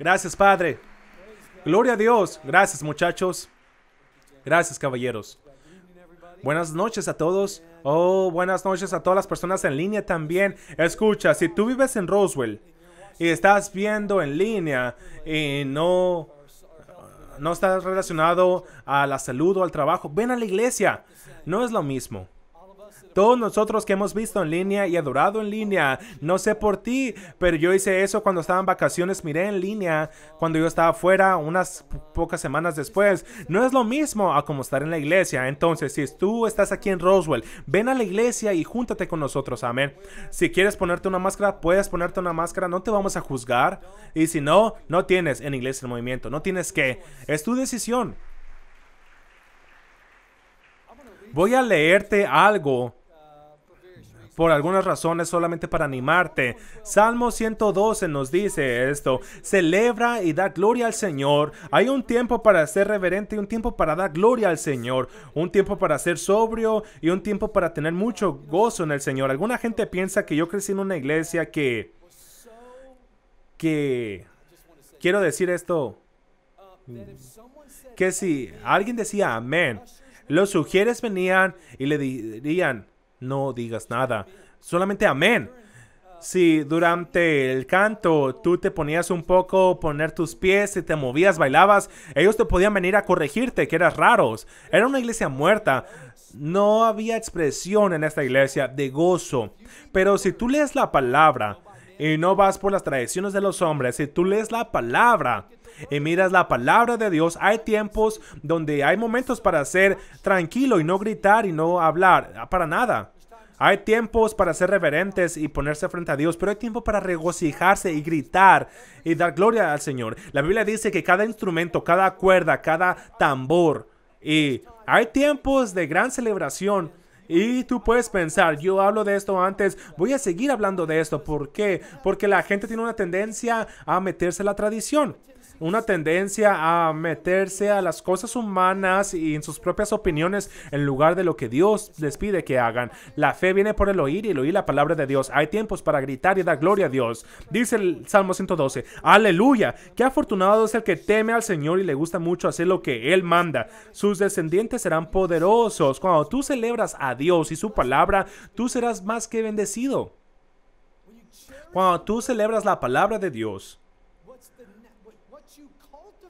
Gracias, Padre. Gloria a Dios. Gracias, muchachos. Gracias, caballeros. Buenas noches a todos. Oh, buenas noches a todas las personas en línea también. Escucha, si tú vives en Roswell y estás viendo en línea y no no estás relacionado a la salud o al trabajo, ven a la iglesia. No es lo mismo. Todos nosotros que hemos visto en línea y adorado en línea, no sé por ti, pero yo hice eso cuando estaba en vacaciones, miré en línea cuando yo estaba fuera unas pocas semanas después. No es lo mismo a como estar en la iglesia. Entonces, si tú estás aquí en Roswell, ven a la iglesia y júntate con nosotros, amén. Si quieres ponerte una máscara, puedes ponerte una máscara, no te vamos a juzgar. Y si no, no tienes en inglés el Movimiento, no tienes que. Es tu decisión. Voy a leerte algo por algunas razones, solamente para animarte. Salmo 112 nos dice esto, celebra y da gloria al Señor. Hay un tiempo para ser reverente y un tiempo para dar gloria al Señor, un tiempo para ser sobrio y un tiempo para tener mucho gozo en el Señor. Alguna gente piensa que yo crecí en una iglesia que que quiero decir esto que si alguien decía amén, los sugieres venían y le dirían, no digas nada, solamente amén. Si durante el canto tú te ponías un poco, poner tus pies, y te movías, bailabas, ellos te podían venir a corregirte que eras raros. Era una iglesia muerta. No había expresión en esta iglesia de gozo. Pero si tú lees la palabra, y no vas por las tradiciones de los hombres, si tú lees la palabra y miras la palabra de Dios, hay tiempos donde hay momentos para ser tranquilo y no gritar y no hablar, ah, para nada. Hay tiempos para ser reverentes y ponerse frente a Dios, pero hay tiempo para regocijarse y gritar y dar gloria al Señor. La Biblia dice que cada instrumento, cada cuerda, cada tambor, y hay tiempos de gran celebración y tú puedes pensar, yo hablo de esto antes, voy a seguir hablando de esto. ¿Por qué? Porque la gente tiene una tendencia a meterse en la tradición una tendencia a meterse a las cosas humanas y en sus propias opiniones en lugar de lo que Dios les pide que hagan. La fe viene por el oír y el oír la palabra de Dios. Hay tiempos para gritar y dar gloria a Dios. Dice el Salmo 112, aleluya, qué afortunado es el que teme al Señor y le gusta mucho hacer lo que Él manda. Sus descendientes serán poderosos. Cuando tú celebras a Dios y su palabra, tú serás más que bendecido. Cuando tú celebras la palabra de Dios,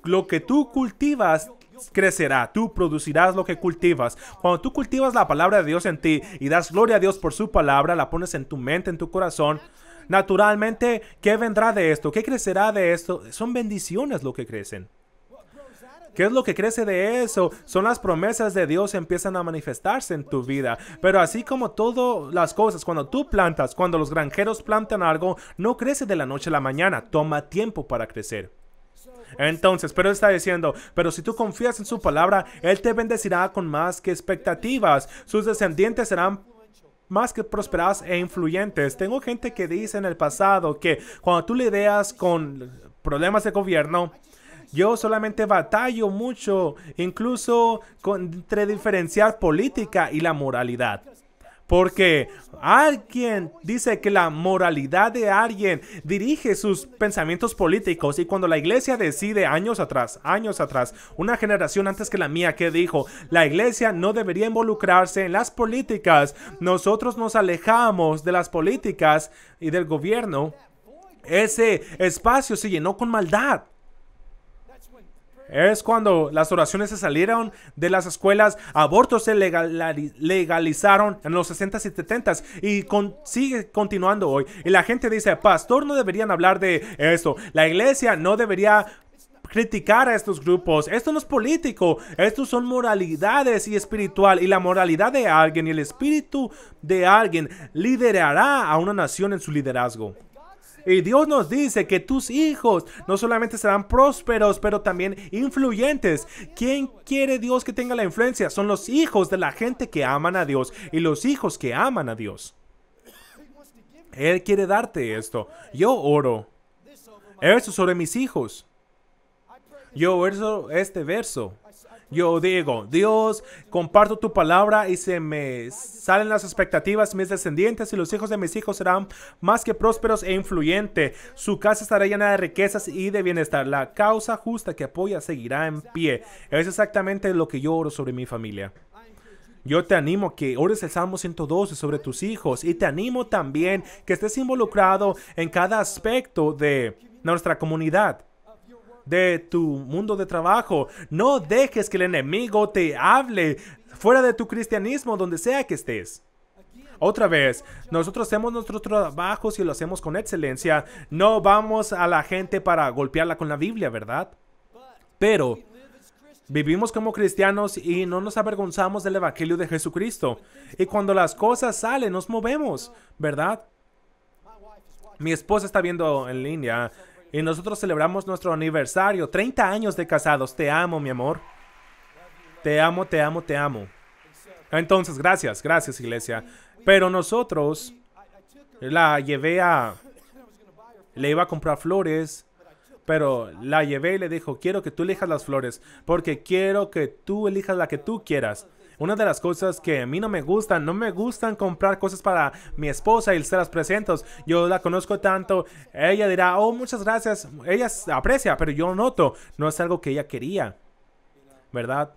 lo que tú cultivas crecerá, tú producirás lo que cultivas. Cuando tú cultivas la palabra de Dios en ti y das gloria a Dios por su palabra, la pones en tu mente, en tu corazón, naturalmente, ¿qué vendrá de esto? ¿Qué crecerá de esto? Son bendiciones lo que crecen. ¿Qué es lo que crece de eso? Son las promesas de Dios que empiezan a manifestarse en tu vida. Pero así como todas las cosas, cuando tú plantas, cuando los granjeros plantan algo, no crece de la noche a la mañana, toma tiempo para crecer. Entonces, pero está diciendo, pero si tú confías en su palabra, Él te bendecirá con más que expectativas. Sus descendientes serán más que prosperadas e influyentes. Tengo gente que dice en el pasado que cuando tú lidias con problemas de gobierno, yo solamente batallo mucho, incluso entre diferenciar política y la moralidad. Porque alguien dice que la moralidad de alguien dirige sus pensamientos políticos y cuando la iglesia decide años atrás, años atrás, una generación antes que la mía que dijo, la iglesia no debería involucrarse en las políticas, nosotros nos alejamos de las políticas y del gobierno, ese espacio se llenó con maldad. Es cuando las oraciones se salieron de las escuelas, abortos se legalizaron en los 60s y 70s y sigue continuando hoy. Y la gente dice, pastor, no deberían hablar de esto. La iglesia no debería criticar a estos grupos. Esto no es político, estos son moralidades y espiritual. Y la moralidad de alguien y el espíritu de alguien liderará a una nación en su liderazgo. Y Dios nos dice que tus hijos no solamente serán prósperos, pero también influyentes. ¿Quién quiere Dios que tenga la influencia? Son los hijos de la gente que aman a Dios y los hijos que aman a Dios. Él quiere darte esto. Yo oro. Eso sobre mis hijos. Yo oro este verso yo digo, Dios, comparto tu palabra y se me salen las expectativas. Mis descendientes y los hijos de mis hijos serán más que prósperos e influyentes. Su casa estará llena de riquezas y de bienestar. La causa justa que apoya seguirá en pie. Es exactamente lo que yo oro sobre mi familia. Yo te animo que ores el Salmo 112 sobre tus hijos y te animo también que estés involucrado en cada aspecto de nuestra comunidad de tu mundo de trabajo. No dejes que el enemigo te hable fuera de tu cristianismo, donde sea que estés. Otra vez, nosotros hacemos nuestros trabajos y lo hacemos con excelencia. No vamos a la gente para golpearla con la Biblia, ¿verdad? Pero vivimos como cristianos y no nos avergonzamos del Evangelio de Jesucristo. Y cuando las cosas salen, nos movemos, ¿verdad? Mi esposa está viendo en línea y nosotros celebramos nuestro aniversario, 30 años de casados. Te amo, mi amor. Te amo, te amo, te amo. Entonces, gracias, gracias, iglesia. Pero nosotros la llevé a... Le iba a comprar flores, pero la llevé y le dijo, quiero que tú elijas las flores, porque quiero que tú elijas la que tú quieras. Una de las cosas que a mí no me gustan, no me gustan comprar cosas para mi esposa y se las presento. Yo la conozco tanto, ella dirá, oh, muchas gracias. Ella aprecia, pero yo noto, no es algo que ella quería. ¿Verdad?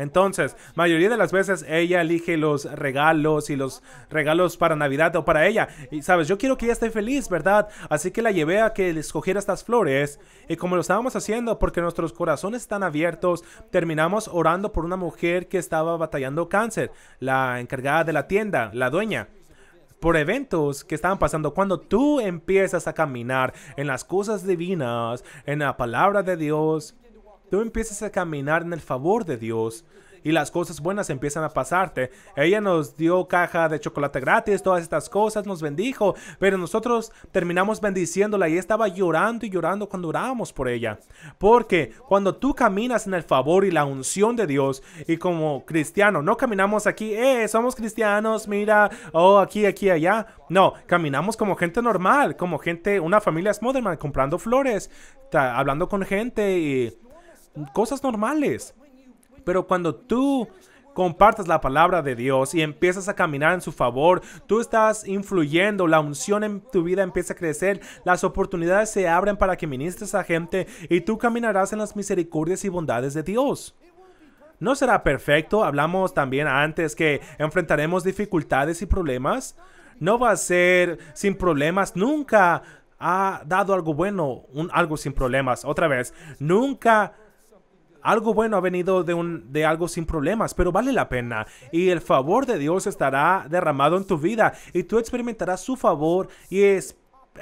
Entonces, mayoría de las veces ella elige los regalos y los regalos para Navidad o para ella. Y sabes, yo quiero que ella esté feliz, ¿verdad? Así que la llevé a que escogiera estas flores. Y como lo estábamos haciendo, porque nuestros corazones están abiertos, terminamos orando por una mujer que estaba batallando cáncer, la encargada de la tienda, la dueña por eventos que estaban pasando. Cuando tú empiezas a caminar en las cosas divinas, en la palabra de Dios, tú empiezas a caminar en el favor de Dios y las cosas buenas empiezan a pasarte. Ella nos dio caja de chocolate gratis, todas estas cosas, nos bendijo, pero nosotros terminamos bendiciéndola y estaba llorando y llorando cuando orábamos por ella. Porque cuando tú caminas en el favor y la unción de Dios y como cristiano, no caminamos aquí, eh, somos cristianos, mira, oh, aquí, aquí, allá. No, caminamos como gente normal, como gente, una familia Smotherman comprando flores, hablando con gente y cosas normales. Pero cuando tú compartas la palabra de Dios y empiezas a caminar en su favor, tú estás influyendo, la unción en tu vida empieza a crecer, las oportunidades se abren para que ministres a gente y tú caminarás en las misericordias y bondades de Dios. No será perfecto, hablamos también antes que enfrentaremos dificultades y problemas. No va a ser sin problemas, nunca ha dado algo bueno, algo sin problemas. Otra vez, nunca algo bueno ha venido de, un, de algo sin problemas, pero vale la pena. Y el favor de Dios estará derramado en tu vida y tú experimentarás su favor y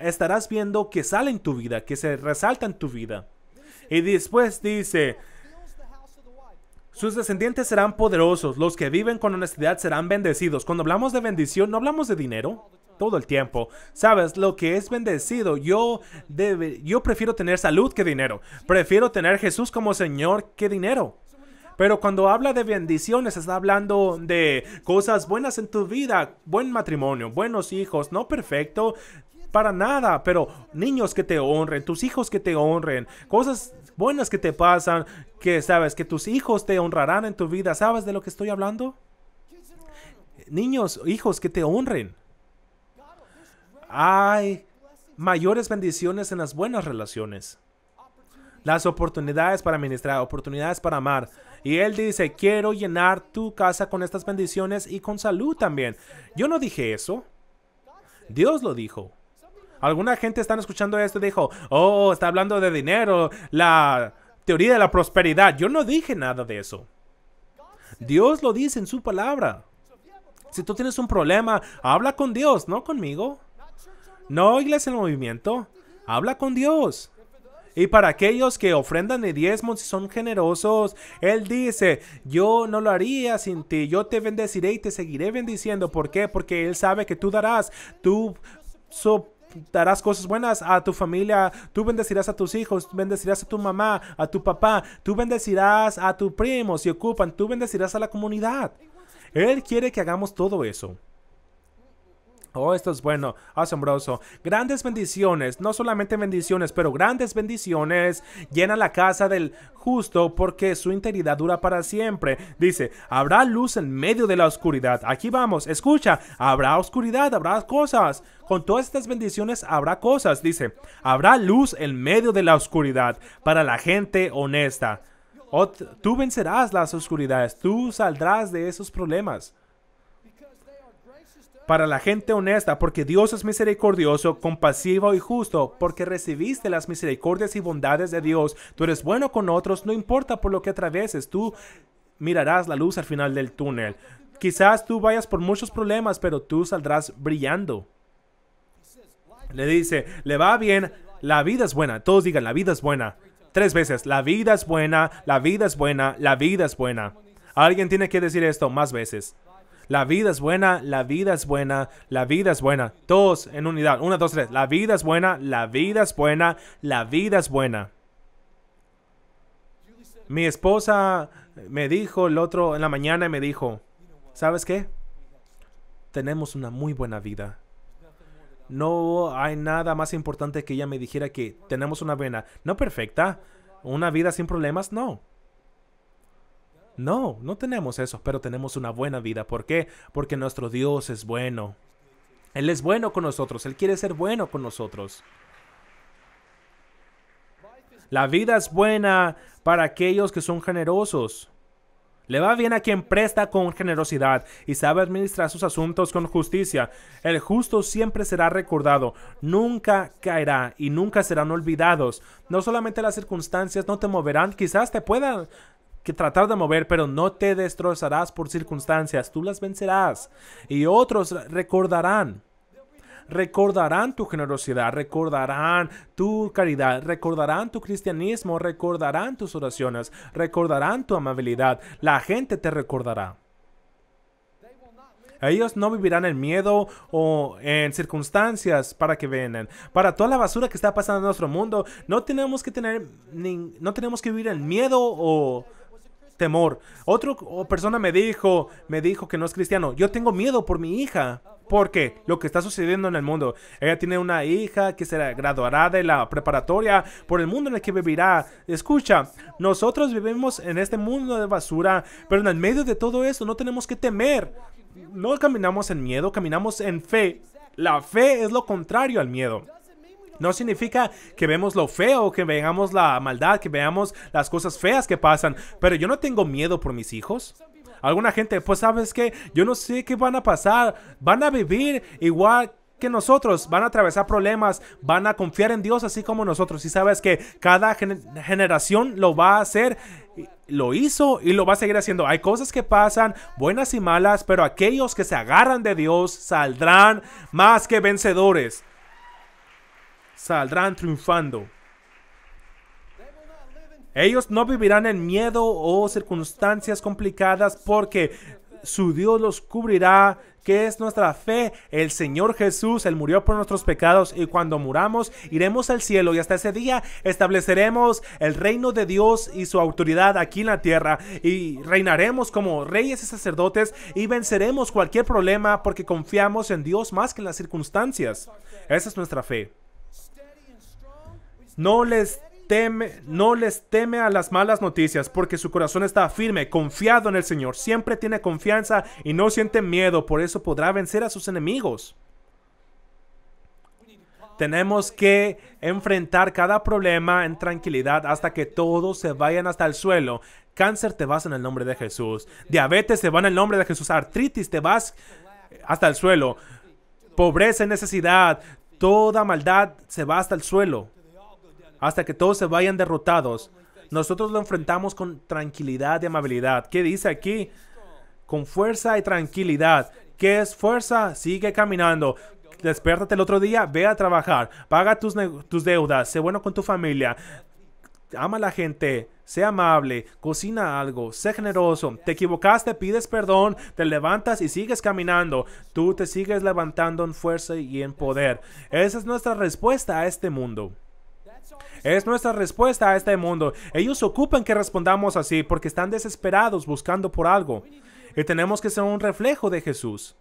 estarás viendo que sale en tu vida, que se resalta en tu vida. Y después dice, sus descendientes serán poderosos, los que viven con honestidad serán bendecidos. Cuando hablamos de bendición, no hablamos de dinero todo el tiempo. Sabes, lo que es bendecido, yo, yo prefiero tener salud que dinero. Prefiero tener Jesús como Señor que dinero. Pero cuando habla de bendiciones, está hablando de cosas buenas en tu vida, buen matrimonio, buenos hijos, no perfecto, para nada, pero niños que te honren, tus hijos que te honren, cosas buenas que te pasan, que sabes que tus hijos te honrarán en tu vida, ¿sabes de lo que estoy hablando? Niños, hijos que te honren. Hay mayores bendiciones en las buenas relaciones. Las oportunidades para ministrar, oportunidades para amar. Y Él dice, quiero llenar tu casa con estas bendiciones y con salud también. Yo no dije eso. Dios lo dijo. Alguna gente están escuchando esto y dijo, oh, está hablando de dinero, la teoría de la prosperidad. Yo no dije nada de eso. Dios lo dice en su palabra. Si tú tienes un problema, habla con Dios, no conmigo. No oigas el movimiento. Habla con Dios. Y para aquellos que ofrendan de diezmos y son generosos, Él dice, yo no lo haría sin ti, yo te bendeciré y te seguiré bendiciendo. ¿Por qué? Porque Él sabe que tú darás, tú darás cosas buenas a tu familia, tú bendecirás a tus hijos, bendecirás a tu mamá, a tu papá, tú bendecirás a tu primo si ocupan, tú bendecirás a la comunidad. Él quiere que hagamos todo eso. Oh, esto es bueno, asombroso. Grandes bendiciones, no solamente bendiciones, pero grandes bendiciones. Llena la casa del justo porque su integridad dura para siempre. Dice, habrá luz en medio de la oscuridad. Aquí vamos, escucha, habrá oscuridad, habrá cosas. Con todas estas bendiciones habrá cosas. Dice, habrá luz en medio de la oscuridad para la gente honesta. tú vencerás las oscuridades, tú saldrás de esos problemas para la gente honesta, porque Dios es misericordioso, compasivo y justo, porque recibiste las misericordias y bondades de Dios. Tú eres bueno con otros, no importa por lo que atravieses, tú mirarás la luz al final del túnel. Quizás tú vayas por muchos problemas, pero tú saldrás brillando. Le dice, le va bien, la vida es buena. Todos digan, la vida es buena. Tres veces, la vida es buena, la vida es buena, la vida es buena. Alguien tiene que decir esto más veces. La vida es buena, la vida es buena, la vida es buena. Todos en unidad. Una, dos, tres. La vida es buena, la vida es buena, la vida es buena. Mi esposa me dijo el otro en la mañana y me dijo, ¿sabes qué? Tenemos una muy buena vida no hay nada más importante que ella me dijera que tenemos una buena, no perfecta, una vida sin problemas, no. No, no tenemos eso, pero tenemos una buena vida. ¿Por qué? Porque nuestro Dios es bueno. Él es bueno con nosotros, Él quiere ser bueno con nosotros. La vida es buena para aquellos que son generosos. Le va bien a quien presta con generosidad y sabe administrar sus asuntos con justicia. El justo siempre será recordado, nunca caerá y nunca serán olvidados. No solamente las circunstancias no te moverán, quizás te puedan que tratar de mover, pero no te destrozarás por circunstancias, tú las vencerás y otros recordarán. Recordarán tu generosidad, recordarán tu caridad, recordarán tu cristianismo, recordarán tus oraciones, recordarán tu amabilidad. La gente te recordará. Ellos no vivirán en miedo o en circunstancias para que vengan. Para toda la basura que está pasando en nuestro mundo, no tenemos que tener no tenemos que vivir en miedo o temor. Otra persona me dijo, me dijo que no es cristiano. Yo tengo miedo por mi hija. Porque lo que está sucediendo en el mundo, ella tiene una hija que se graduará de la preparatoria por el mundo en el que vivirá. Escucha, nosotros vivimos en este mundo de basura, pero en el medio de todo eso no tenemos que temer. No caminamos en miedo, caminamos en fe. La fe es lo contrario al miedo. No significa que vemos lo feo, que veamos la maldad, que veamos las cosas feas que pasan, pero yo no tengo miedo por mis hijos. Alguna gente, pues sabes que yo no sé qué van a pasar, van a vivir igual que nosotros, van a atravesar problemas, van a confiar en Dios así como nosotros. Y sabes que cada generación lo va a hacer, lo hizo y lo va a seguir haciendo. Hay cosas que pasan, buenas y malas, pero aquellos que se agarran de Dios saldrán más que vencedores saldrán triunfando. Ellos no vivirán en miedo o circunstancias complicadas porque su Dios los cubrirá, que es nuestra fe. El Señor Jesús, Él murió por nuestros pecados y cuando muramos iremos al cielo y hasta ese día estableceremos el reino de Dios y su autoridad aquí en la tierra y reinaremos como reyes y sacerdotes y venceremos cualquier problema porque confiamos en Dios más que en las circunstancias. Esa es nuestra fe. No les teme, no les teme a las malas noticias, porque su corazón está firme, confiado en el Señor, siempre tiene confianza y no siente miedo, por eso podrá vencer a sus enemigos. Tenemos que enfrentar cada problema en tranquilidad hasta que todos se vayan hasta el suelo. Cáncer te vas en el nombre de Jesús. Diabetes te va en el nombre de Jesús. Artritis te vas hasta el suelo. Pobreza y necesidad. Toda maldad se va hasta el suelo hasta que todos se vayan derrotados. Nosotros lo enfrentamos con tranquilidad y amabilidad. ¿Qué dice aquí? Con fuerza y tranquilidad. ¿Qué es fuerza? Sigue caminando. Despiértate el otro día, ve a trabajar, paga tus, tus deudas, sé bueno con tu familia, ama a la gente, sé amable, cocina algo, sé generoso. Te equivocaste, pides perdón, te levantas y sigues caminando. Tú te sigues levantando en fuerza y en poder. Esa es nuestra respuesta a este mundo. Es nuestra respuesta a este mundo. Ellos ocupan que respondamos así porque están desesperados buscando por algo. Y tenemos que ser un reflejo de Jesús.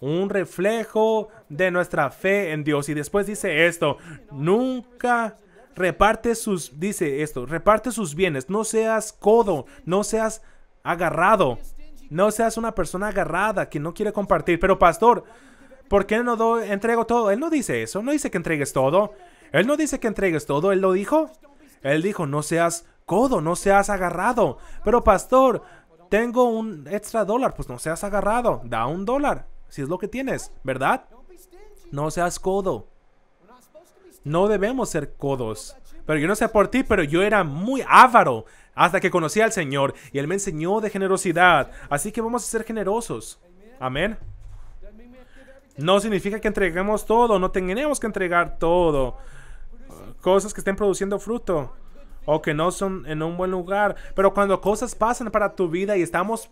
Un reflejo de nuestra fe en Dios. Y después dice esto, nunca reparte sus, dice esto, reparte sus bienes. No seas codo, no seas agarrado. No seas una persona agarrada que no quiere compartir. Pero pastor, ¿por qué no entrego todo? Él no dice eso, no dice que entregues todo. Él no dice que entregues todo, él lo dijo. Él dijo, no seas codo, no seas agarrado. Pero pastor, tengo un extra dólar, pues no seas agarrado. Da un dólar, si es lo que tienes, ¿verdad? No seas codo. No debemos ser codos. Pero yo no sé por ti, pero yo era muy ávaro hasta que conocí al Señor y Él me enseñó de generosidad. Así que vamos a ser generosos. Amén. No significa que entreguemos todo, no tenemos que entregar todo cosas que estén produciendo fruto o que no son en un buen lugar. Pero cuando cosas pasan para tu vida y estamos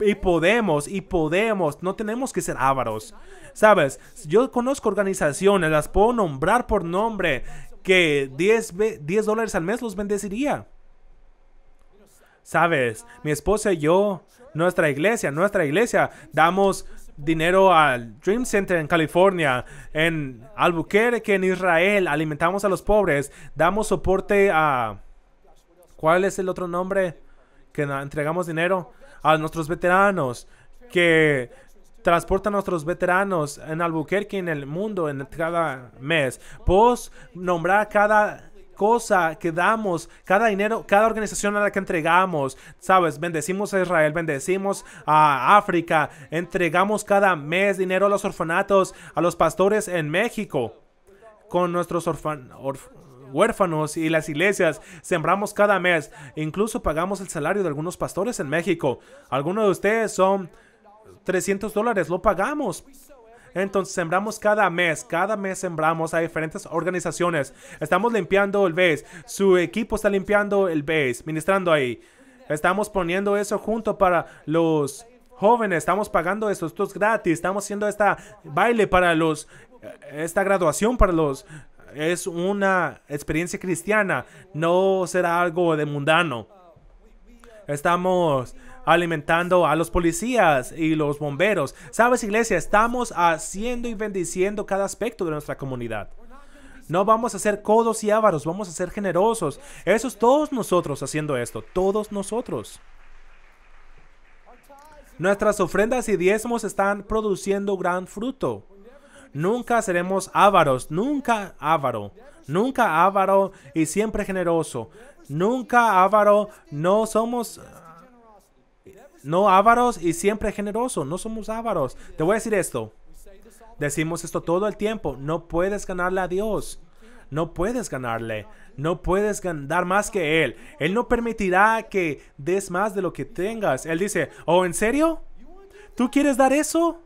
y podemos, y podemos, no tenemos que ser ávaros. Sabes, yo conozco organizaciones, las puedo nombrar por nombre, que 10, 10 dólares al mes los bendeciría. Sabes, mi esposa y yo, nuestra iglesia, nuestra iglesia, damos dinero al Dream Center en California, en Albuquerque, en Israel, alimentamos a los pobres, damos soporte a... ¿Cuál es el otro nombre? Que entregamos dinero a nuestros veteranos, que transportan a nuestros veteranos en Albuquerque en el mundo en cada mes. Vos nombrar cada cosa que damos, cada dinero, cada organización a la que entregamos, ¿sabes? Bendecimos a Israel, bendecimos a África, entregamos cada mes dinero a los orfanatos, a los pastores en México, con nuestros huérfanos y las iglesias. Sembramos cada mes. Incluso pagamos el salario de algunos pastores en México. Algunos de ustedes son 300 dólares. Lo pagamos. Entonces sembramos cada mes, cada mes sembramos a diferentes organizaciones. Estamos limpiando el base, su equipo está limpiando el base, ministrando ahí. Estamos poniendo eso junto para los jóvenes, estamos pagando eso, esto es gratis, estamos haciendo esta baile para los, eh, esta graduación para los. Es una experiencia cristiana, no será algo de mundano. Estamos alimentando a los policías y los bomberos. Sabes, iglesia, estamos haciendo y bendiciendo cada aspecto de nuestra comunidad. No vamos a ser codos y ávaros, vamos a ser generosos. Eso es todos nosotros haciendo esto, todos nosotros. Nuestras ofrendas y diezmos están produciendo gran fruto. Nunca seremos ávaros, nunca ávaro. nunca ávaro y siempre generoso. Nunca ávaro, no somos no ávaros y siempre generoso. No somos ávaros. Te voy a decir esto. Decimos esto todo el tiempo. No puedes ganarle a Dios. No puedes ganarle. No puedes ganar más que Él. Él no permitirá que des más de lo que tengas. Él dice, oh, ¿en serio? ¿Tú quieres dar eso?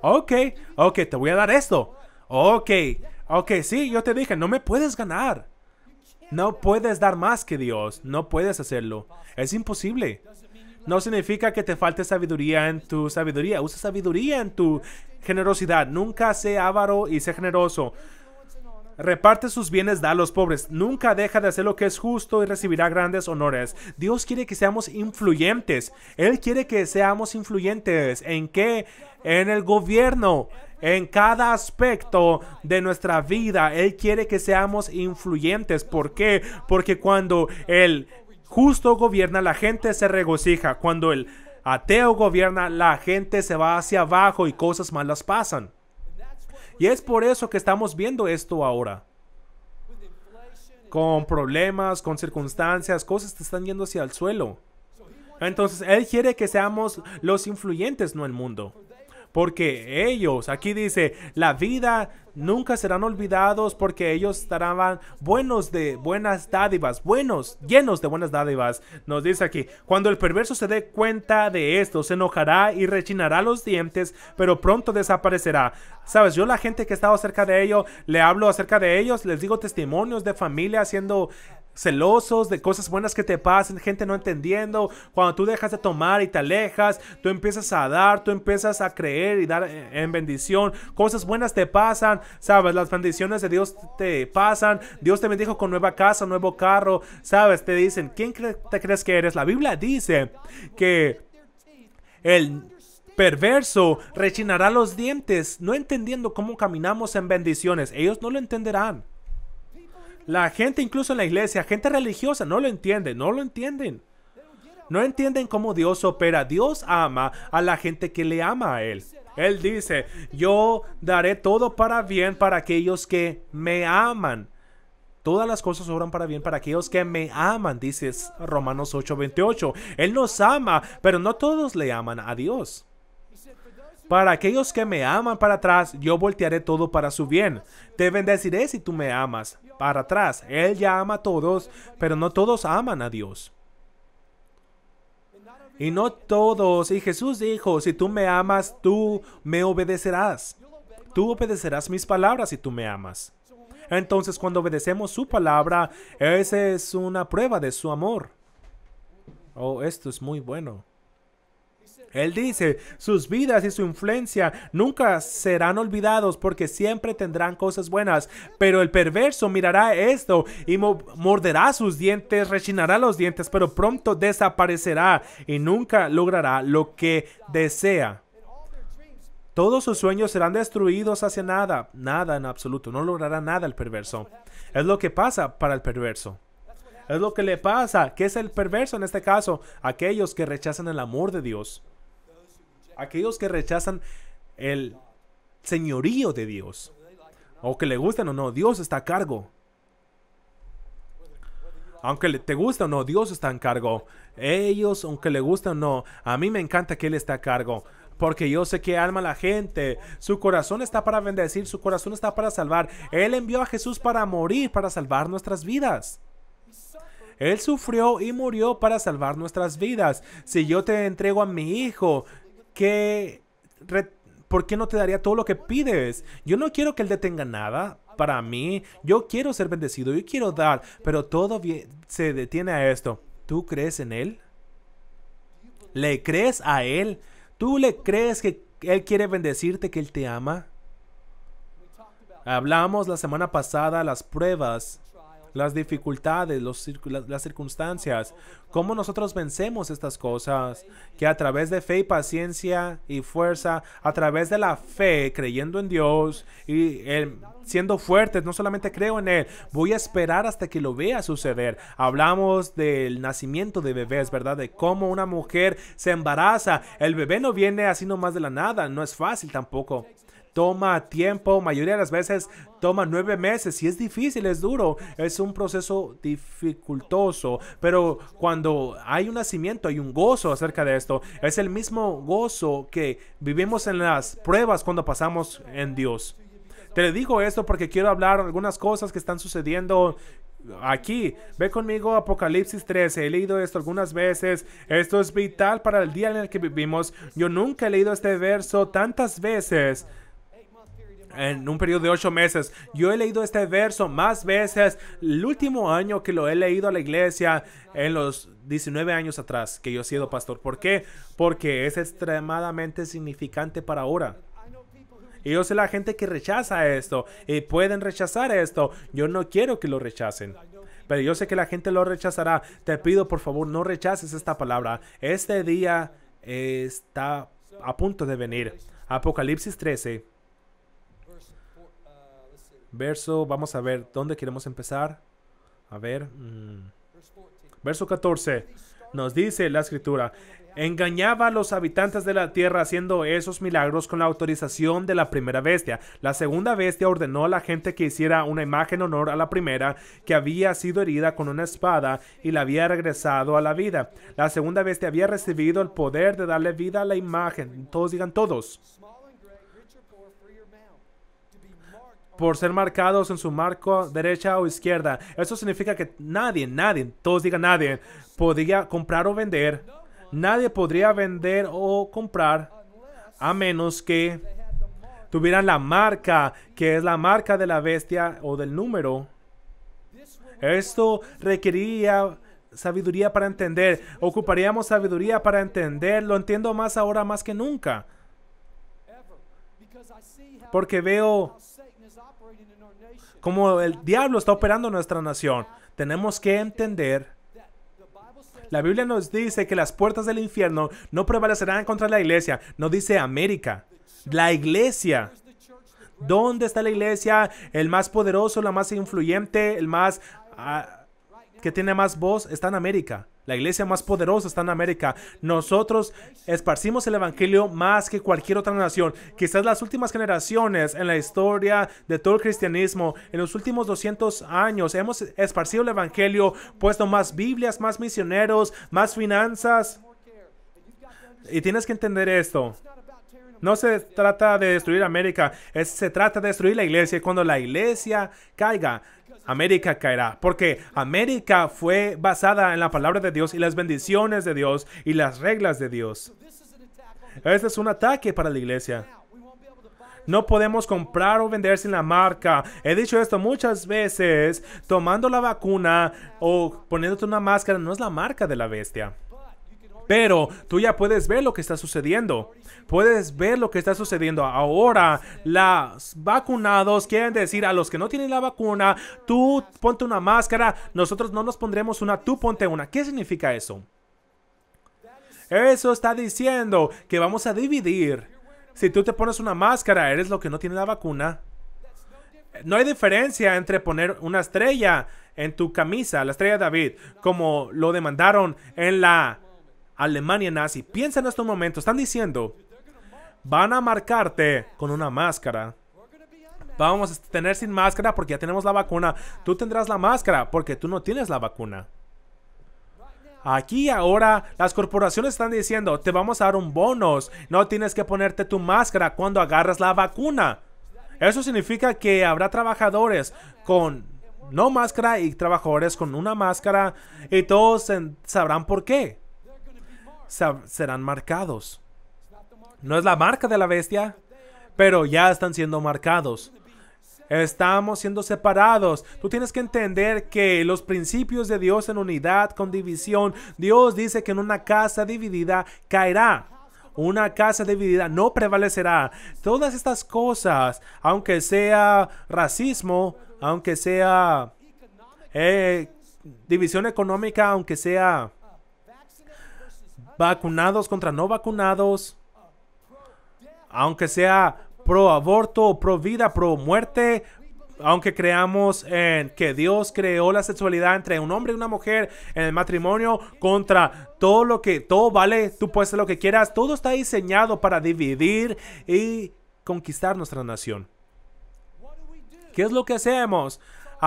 Ok, ok, te voy a dar esto. Ok, ok, sí, yo te dije, no me puedes ganar. No puedes dar más que Dios. No puedes hacerlo. Es imposible. No significa que te falte sabiduría en tu sabiduría. Usa sabiduría en tu generosidad. Nunca sé avaro y sé generoso. Reparte sus bienes, da a los pobres. Nunca deja de hacer lo que es justo y recibirá grandes honores. Dios quiere que seamos influyentes. Él quiere que seamos influyentes. ¿En qué? En el gobierno. En cada aspecto de nuestra vida. Él quiere que seamos influyentes. ¿Por qué? Porque cuando Él justo gobierna, la gente se regocija. Cuando el ateo gobierna, la gente se va hacia abajo y cosas malas pasan. Y es por eso que estamos viendo esto ahora. Con problemas, con circunstancias, cosas te están yendo hacia el suelo. Entonces Él quiere que seamos los influyentes, no el mundo porque ellos, aquí dice, la vida nunca serán olvidados porque ellos estarán buenos de buenas dádivas, buenos, llenos de buenas dádivas. Nos dice aquí, cuando el perverso se dé cuenta de esto, se enojará y rechinará los dientes, pero pronto desaparecerá. Sabes, yo la gente que estaba estado cerca de ello, le hablo acerca de ellos, les digo testimonios de familia haciendo celosos de cosas buenas que te pasen, gente no entendiendo. Cuando tú dejas de tomar y te alejas, tú empiezas a dar, tú empiezas a creer y dar eh, en bendición. Cosas buenas te pasan, sabes, las bendiciones de Dios te pasan. Dios te bendijo con nueva casa, nuevo carro, sabes, te dicen, ¿quién te crees que eres? La Biblia dice que el perverso rechinará los dientes, no entendiendo cómo caminamos en bendiciones. Ellos no lo entenderán. La gente, incluso en la iglesia, gente religiosa, no lo entiende, no lo entienden. No entienden cómo Dios opera. Dios ama a la gente que le ama a Él. Él dice, yo daré todo para bien para aquellos que me aman. Todas las cosas obran para bien para aquellos que me aman, dice Romanos 8:28. Él nos ama, pero no todos le aman a Dios. Para aquellos que me aman para atrás, yo voltearé todo para su bien. Te bendeciré si tú me amas. Para atrás, Él ya ama a todos, pero no todos aman a Dios. Y no todos, y Jesús dijo, si tú me amas, tú me obedecerás. Tú obedecerás mis palabras si tú me amas. Entonces cuando obedecemos su palabra, esa es una prueba de su amor. Oh, esto es muy bueno. Él dice, sus vidas y su influencia nunca serán olvidados porque siempre tendrán cosas buenas, pero el perverso mirará esto y morderá sus dientes, rechinará los dientes, pero pronto desaparecerá y nunca logrará lo que desea. Todos sus sueños serán destruidos hacia nada, nada en absoluto, no logrará nada el perverso. Es lo que pasa para el perverso. Es lo que le pasa, que es el perverso en este caso, aquellos que rechazan el amor de Dios aquellos que rechazan el señorío de Dios, o que le gusten o no, Dios está a cargo. Aunque te guste o no, Dios está en cargo. Ellos, aunque le gusten o no, a mí me encanta que Él está a cargo porque yo sé que alma la gente. Su corazón está para bendecir, su corazón está para salvar. Él envió a Jesús para morir, para salvar nuestras vidas. Él sufrió y murió para salvar nuestras vidas. Si yo te entrego a mi hijo, que... ¿Por qué no te daría todo lo que pides? Yo no quiero que Él detenga nada para mí. Yo quiero ser bendecido, yo quiero dar, pero todo se detiene a esto. ¿Tú crees en Él? ¿Le crees a Él? ¿Tú le crees que Él quiere bendecirte, que Él te ama? Hablamos la semana pasada las pruebas las dificultades, los, las circunstancias, cómo nosotros vencemos estas cosas, que a través de fe y paciencia y fuerza, a través de la fe, creyendo en Dios y em, siendo fuertes, no solamente creo en Él, voy a esperar hasta que lo vea suceder. Hablamos del nacimiento de bebés, ¿verdad? De cómo una mujer se embaraza. El bebé no viene así nomás de la nada, no es fácil tampoco toma tiempo, mayoría de las veces toma nueve meses y es difícil, es duro, es un proceso dificultoso, pero cuando hay un nacimiento hay un gozo acerca de esto, es el mismo gozo que vivimos en las pruebas cuando pasamos en Dios. Te digo esto porque quiero hablar algunas cosas que están sucediendo aquí. Ve conmigo Apocalipsis 13. He leído esto algunas veces. Esto es vital para el día en el que vivimos. Yo nunca he leído este verso tantas veces en un periodo de ocho meses. Yo he leído este verso más veces el último año que lo he leído a la iglesia en los 19 años atrás que yo he sido pastor. ¿Por qué? Porque es extremadamente significante para ahora. Y yo sé la gente que rechaza esto y pueden rechazar esto. Yo no quiero que lo rechacen. Pero yo sé que la gente lo rechazará. Te pido por favor no rechaces esta palabra. Este día está a punto de venir. Apocalipsis 13 Verso, vamos a ver, ¿dónde queremos empezar? A ver. Mm. Verso 14. Nos dice la escritura, engañaba a los habitantes de la tierra haciendo esos milagros con la autorización de la primera bestia. La segunda bestia ordenó a la gente que hiciera una imagen en honor a la primera, que había sido herida con una espada y la había regresado a la vida. La segunda bestia había recibido el poder de darle vida a la imagen. Todos digan todos. por ser marcados en su marco derecha o izquierda. Eso significa que nadie, nadie, todos digan nadie, podría comprar o vender. Nadie podría vender o comprar a menos que tuvieran la marca, que es la marca de la bestia o del número. Esto requería sabiduría para entender. Ocuparíamos sabiduría para entender. Lo entiendo más ahora más que nunca. Porque veo como el diablo está operando en nuestra nación. Tenemos que entender la Biblia nos dice que las puertas del infierno no prevalecerán contra la iglesia. No dice América. La iglesia. ¿Dónde está la iglesia? El más poderoso, la más influyente, el más... Ah, que tiene más voz está en América. La iglesia más poderosa está en América. Nosotros esparcimos el Evangelio más que cualquier otra nación. Quizás las últimas generaciones en la historia de todo el cristianismo, en los últimos 200 años, hemos esparcido el Evangelio, puesto más Biblias, más misioneros, más finanzas. Y tienes que entender esto. No se trata de destruir América, se trata de destruir la iglesia. Y cuando la iglesia caiga, América caerá, porque América fue basada en la palabra de Dios y las bendiciones de Dios y las reglas de Dios. Este es un ataque para la iglesia. No podemos comprar o vender sin la marca. He dicho esto muchas veces. Tomando la vacuna o poniéndote una máscara no es la marca de la bestia. Pero tú ya puedes ver lo que está sucediendo. Puedes ver lo que está sucediendo. Ahora, los vacunados quieren decir a los que no tienen la vacuna, tú ponte una máscara, nosotros no nos pondremos una, tú ponte una. ¿Qué significa eso? Eso está diciendo que vamos a dividir. Si tú te pones una máscara, eres lo que no tiene la vacuna. No hay diferencia entre poner una estrella en tu camisa, la estrella de David, como lo demandaron en la Alemania nazi. Piensa en estos momentos. Están diciendo, van a marcarte con una máscara. Vamos a tener sin máscara porque ya tenemos la vacuna. Tú tendrás la máscara porque tú no tienes la vacuna. Aquí ahora las corporaciones están diciendo, te vamos a dar un bonus. No tienes que ponerte tu máscara cuando agarras la vacuna. Eso significa que habrá trabajadores con no máscara y trabajadores con una máscara y todos sabrán por qué serán marcados. No es la marca de la bestia, pero ya están siendo marcados. Estamos siendo separados. Tú tienes que entender que los principios de Dios en unidad con división, Dios dice que en una casa dividida caerá. Una casa dividida no prevalecerá. Todas estas cosas, aunque sea racismo, aunque sea eh, división económica, aunque sea vacunados contra no vacunados, aunque sea pro aborto pro vida, pro muerte, aunque creamos en que Dios creó la sexualidad entre un hombre y una mujer en el matrimonio contra todo lo que todo vale, tú puedes hacer lo que quieras, todo está diseñado para dividir y conquistar nuestra nación. ¿Qué es lo que hacemos?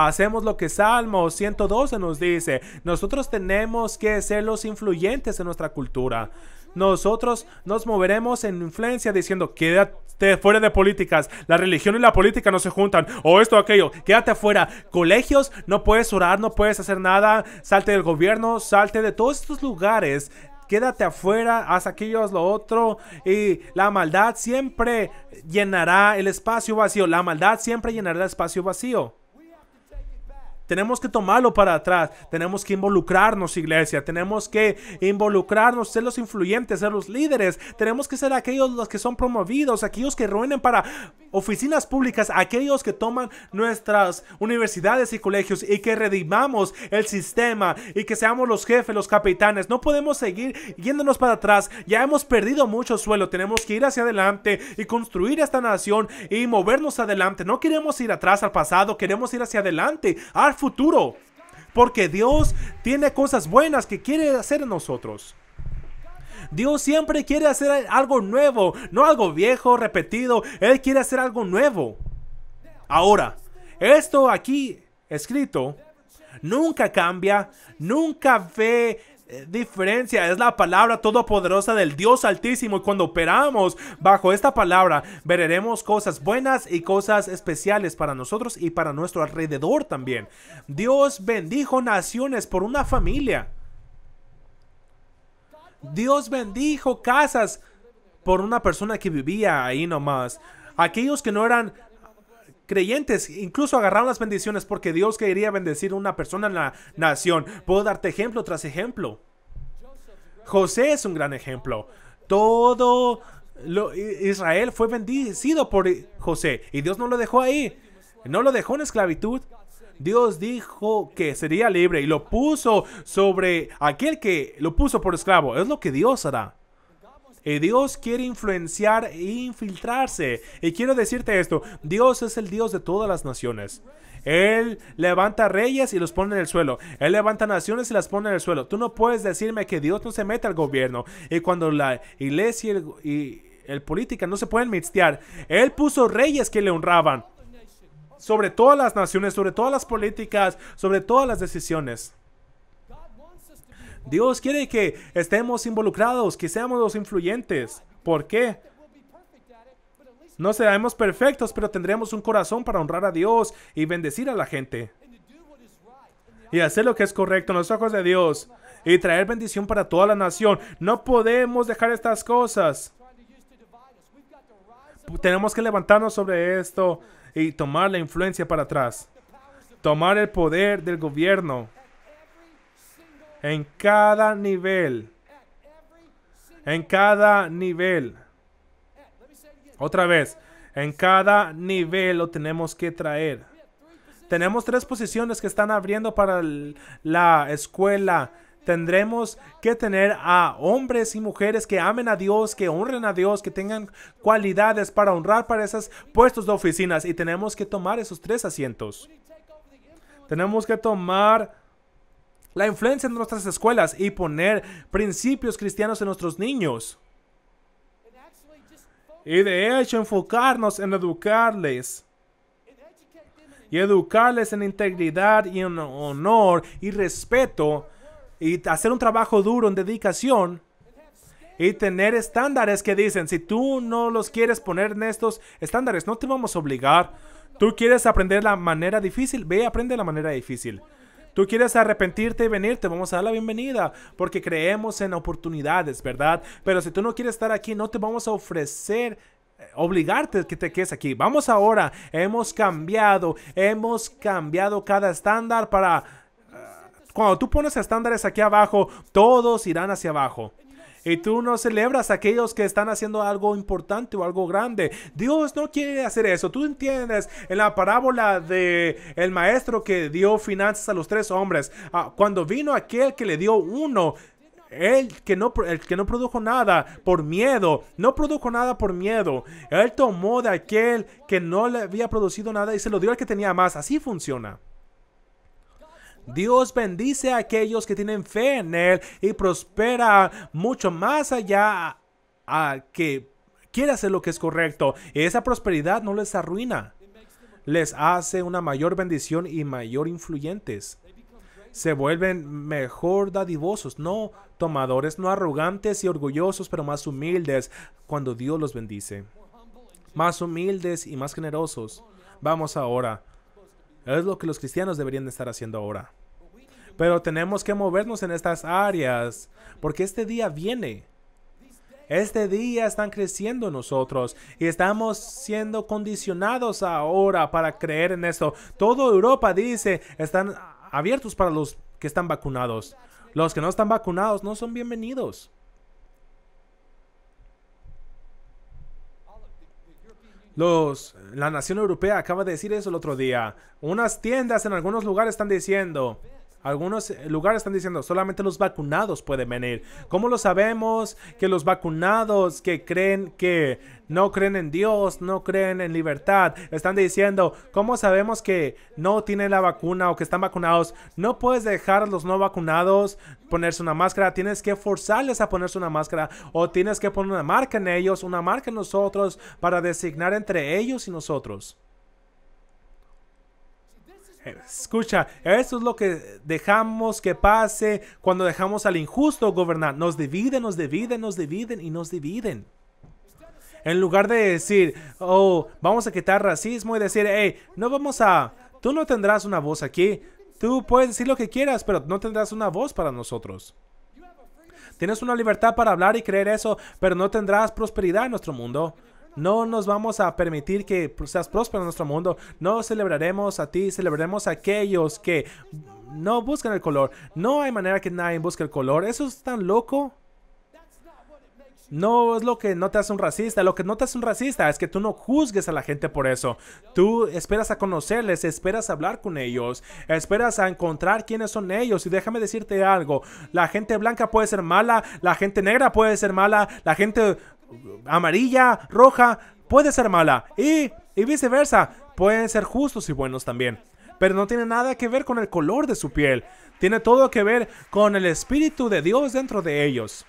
Hacemos lo que Salmo 112 nos dice. Nosotros tenemos que ser los influyentes en nuestra cultura. Nosotros nos moveremos en influencia diciendo, quédate fuera de políticas, la religión y la política no se juntan, o esto o aquello, quédate fuera, colegios, no puedes orar, no puedes hacer nada, salte del gobierno, salte de todos estos lugares quédate afuera, haz aquello, haz lo otro. Y la maldad siempre llenará el espacio vacío. La maldad siempre llenará el espacio vacío. Tenemos que tomarlo para atrás. Tenemos que involucrarnos, iglesia. Tenemos que involucrarnos, ser los influyentes, ser los líderes. Tenemos que ser aquellos los que son promovidos, aquellos que ruinen para oficinas públicas, aquellos que toman nuestras universidades y colegios y que redimamos el sistema y que seamos los jefes, los capitanes. No podemos seguir yéndonos para atrás. Ya hemos perdido mucho suelo. Tenemos que ir hacia adelante y construir esta nación y movernos adelante. No queremos ir atrás al pasado, queremos ir hacia adelante futuro. Porque Dios tiene cosas buenas que quiere hacer en nosotros. Dios siempre quiere hacer algo nuevo, no algo viejo, repetido. Él quiere hacer algo nuevo. Ahora, esto aquí escrito nunca cambia, nunca ve eh, diferencia, es la palabra todopoderosa del Dios Altísimo y cuando operamos bajo esta palabra veremos cosas buenas y cosas especiales para nosotros y para nuestro alrededor también. Dios bendijo naciones por una familia. Dios bendijo casas por una persona que vivía ahí nomás. Aquellos que no eran creyentes incluso agarraron las bendiciones porque Dios quería bendecir a una persona en la nación. Puedo darte ejemplo tras ejemplo. José es un gran ejemplo. Todo Israel fue bendecido por José y Dios no lo dejó ahí. No lo dejó en esclavitud. Dios dijo que sería libre y lo puso sobre aquel que lo puso por esclavo. Es lo que Dios hará. Y eh, Dios quiere influenciar e infiltrarse. Y quiero decirte esto, Dios es el Dios de todas las naciones. Él levanta reyes y los pone en el suelo. Él levanta naciones y las pone en el suelo. Tú no puedes decirme que Dios no se mete al gobierno. Y cuando la iglesia y el, política no se pueden mixtear, Él puso reyes que le honraban sobre todas las naciones, sobre todas las políticas, sobre todas las decisiones. Dios quiere que estemos involucrados, que seamos los influyentes. ¿Por qué? No seremos perfectos, pero tendremos un corazón para honrar a Dios y bendecir a la gente. Y hacer lo que es correcto en los ojos de Dios. Y traer bendición para toda la nación. No podemos dejar estas cosas. Tenemos que levantarnos sobre esto y tomar la influencia para atrás. Tomar el poder del gobierno. En cada nivel. En cada nivel. Otra vez. En cada nivel lo tenemos que traer. Tenemos tres posiciones que están abriendo para la escuela. Tendremos que tener a hombres y mujeres que amen a Dios, que honren a Dios, que tengan cualidades para honrar para esos puestos de oficinas. Y tenemos que tomar esos tres asientos. Tenemos que tomar la influencia en nuestras escuelas y poner principios cristianos en nuestros niños. Y de hecho enfocarnos en educarles. Y educarles en integridad y en honor y respeto. Y hacer un trabajo duro en dedicación. Y tener estándares que dicen, si tú no los quieres poner en estos estándares, no te vamos a obligar. Tú quieres aprender la manera difícil, ve y aprende la manera difícil. Tú quieres arrepentirte y venir, te vamos a dar la bienvenida porque creemos en oportunidades, ¿verdad? Pero si tú no quieres estar aquí, no te vamos a ofrecer eh, obligarte que te quedes aquí. Vamos ahora, hemos cambiado, hemos cambiado cada estándar para... Eh, cuando tú pones estándares aquí abajo, todos irán hacia abajo y tú no celebras a aquellos que están haciendo algo importante o algo grande. Dios no quiere hacer eso. Tú entiendes en la parábola de el maestro que dio finanzas a los tres hombres. Ah, cuando vino aquel que le dio uno, él que no, el que no produjo nada por miedo, no produjo nada por miedo. Él tomó de aquel que no le había producido nada y se lo dio al que tenía más. Así funciona. Dios bendice a aquellos que tienen fe en Él y prospera mucho más allá a, que quiera hacer lo que es correcto. Y esa prosperidad no les arruina, les hace una mayor bendición y mayor influyentes. Se vuelven mejor dadivosos, no tomadores, no arrogantes y orgullosos, pero más humildes cuando Dios los bendice. Más humildes y más generosos. Vamos ahora. Es lo que los cristianos deberían estar haciendo ahora. Pero tenemos que movernos en estas áreas, porque este día viene. Este día están creciendo nosotros y estamos siendo condicionados ahora para creer en esto. Toda Europa dice, están abiertos para los que están vacunados. Los que no están vacunados no son bienvenidos. la nación europea acaba de decir eso el otro día. Unas tiendas en algunos lugares están diciendo algunos eh, lugares están diciendo, solamente los vacunados pueden venir. ¿Cómo lo sabemos? Que los vacunados que creen que no creen en Dios, no creen en libertad, están diciendo, ¿cómo sabemos que no tienen la vacuna o que están vacunados? No puedes dejar a los no vacunados ponerse una máscara, tienes que forzarles a ponerse una máscara o tienes que poner una marca en ellos, una marca en nosotros para designar entre ellos y nosotros. Escucha, eso es lo que dejamos que pase cuando dejamos al injusto gobernar. Nos dividen, nos dividen, nos dividen y nos dividen. En lugar de decir, oh, vamos a quitar racismo y decir, hey, no vamos a, tú no tendrás una voz aquí. Tú puedes decir lo que quieras, pero no tendrás una voz para nosotros. Tienes una libertad para hablar y creer eso, pero no tendrás prosperidad en nuestro mundo. No nos vamos a permitir que seas próspero en nuestro mundo. No celebraremos a ti, celebraremos a aquellos que no buscan el color. No hay manera que nadie busque el color. Eso es tan loco. No es lo que no te hace un racista. Lo que no te hace un racista es que tú no juzgues a la gente por eso. Tú esperas a conocerles, esperas hablar con ellos, esperas a encontrar quiénes son ellos. Y déjame decirte algo: la gente blanca puede ser mala, la gente negra puede ser mala, la gente amarilla, roja, puede ser mala. Y, viceversa, pueden ser justos y buenos también. Pero no tiene nada que ver con el color de su piel. Tiene todo que ver con el Espíritu de Dios dentro de ellos.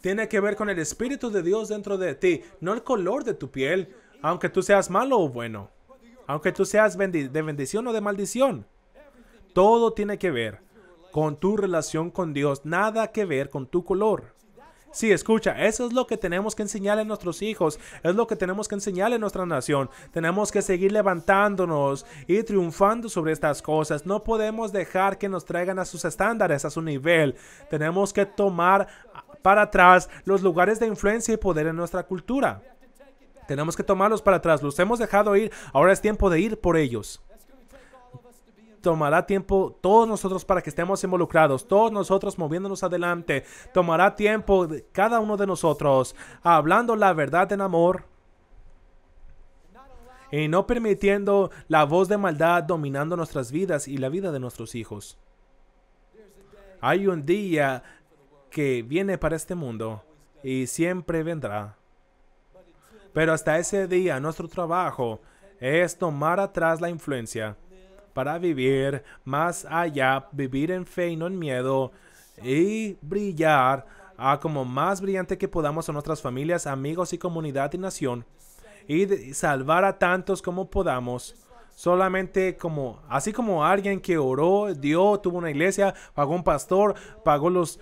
Tiene que ver con el Espíritu de Dios dentro de ti, no el color de tu piel, aunque tú seas malo o bueno, aunque tú seas de bendición o de maldición. Todo tiene que ver con tu relación con Dios, nada que ver con tu color. Sí, escucha, eso es lo que tenemos que enseñar a nuestros hijos, es lo que tenemos que enseñar a nuestra nación. Tenemos que seguir levantándonos y triunfando sobre estas cosas. No podemos dejar que nos traigan a sus estándares, a su nivel. Tenemos que tomar para atrás los lugares de influencia y poder en nuestra cultura. Tenemos que tomarlos para atrás, los hemos dejado ir, ahora es tiempo de ir por ellos tomará tiempo todos nosotros para que estemos involucrados, todos nosotros moviéndonos adelante. Tomará tiempo cada uno de nosotros hablando la verdad en amor y no permitiendo la voz de maldad dominando nuestras vidas y la vida de nuestros hijos. Hay un día que viene para este mundo y siempre vendrá. Pero hasta ese día nuestro trabajo es tomar atrás la influencia para vivir más allá, vivir en fe y no en miedo y brillar a como más brillante que podamos a nuestras familias, amigos y comunidad y nación y salvar a tantos como podamos. Solamente como, así como alguien que oró, dio, tuvo una iglesia, pagó un pastor, pagó los,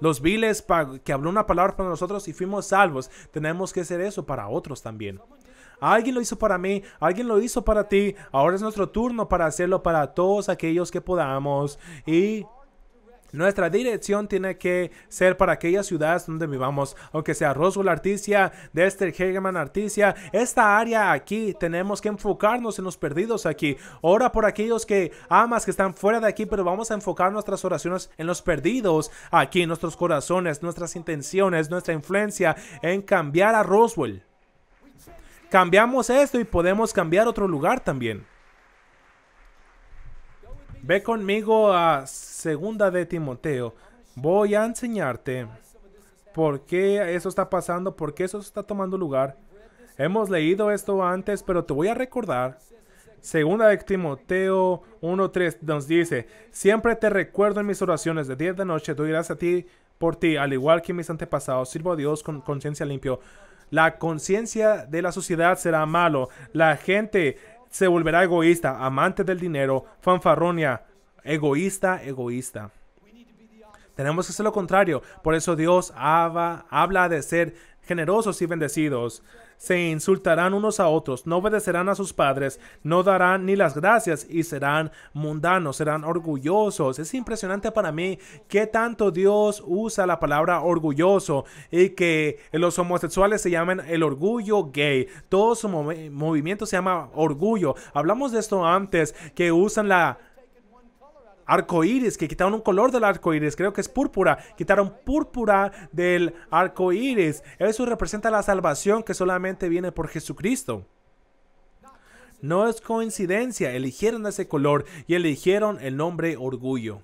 los viles, que habló una palabra para nosotros y fuimos salvos. Tenemos que hacer eso para otros también. Alguien lo hizo para mí, alguien lo hizo para ti. Ahora es nuestro turno para hacerlo para todos aquellos que podamos. Y nuestra dirección tiene que ser para aquellas ciudades donde vivamos, aunque sea Roswell Articia, Dester, Hegeman Articia, esta área aquí tenemos que enfocarnos en los perdidos aquí. Ora por aquellos que amas que están fuera de aquí, pero vamos a enfocar nuestras oraciones en los perdidos aquí, nuestros corazones, nuestras intenciones, nuestra influencia en cambiar a Roswell. Cambiamos esto y podemos cambiar otro lugar también. Ve conmigo a segunda de Timoteo. Voy a enseñarte por qué eso está pasando, por qué eso está tomando lugar. Hemos leído esto antes, pero te voy a recordar. Segunda de Timoteo 1.3 nos dice, siempre te recuerdo en mis oraciones de día de noche, doy gracias a ti por ti, al igual que mis antepasados, sirvo a Dios con conciencia limpia. La conciencia de la sociedad será malo. La gente se volverá egoísta, amante del dinero, fanfarronia, egoísta, egoísta. Tenemos que hacer lo contrario. Por eso Dios habla, habla de ser generosos y bendecidos. Se insultarán unos a otros, no obedecerán a sus padres, no darán ni las gracias y serán mundanos, serán orgullosos. Es impresionante para mí que tanto Dios usa la palabra orgulloso y que los homosexuales se llamen el orgullo gay. Todo su movimiento se llama orgullo. Hablamos de esto antes, que usan la Arcoíris, que quitaron un color del arcoíris. creo que es púrpura, quitaron púrpura del arcoíris. Eso representa la salvación que solamente viene por Jesucristo. No es coincidencia, eligieron ese color y eligieron el nombre orgullo,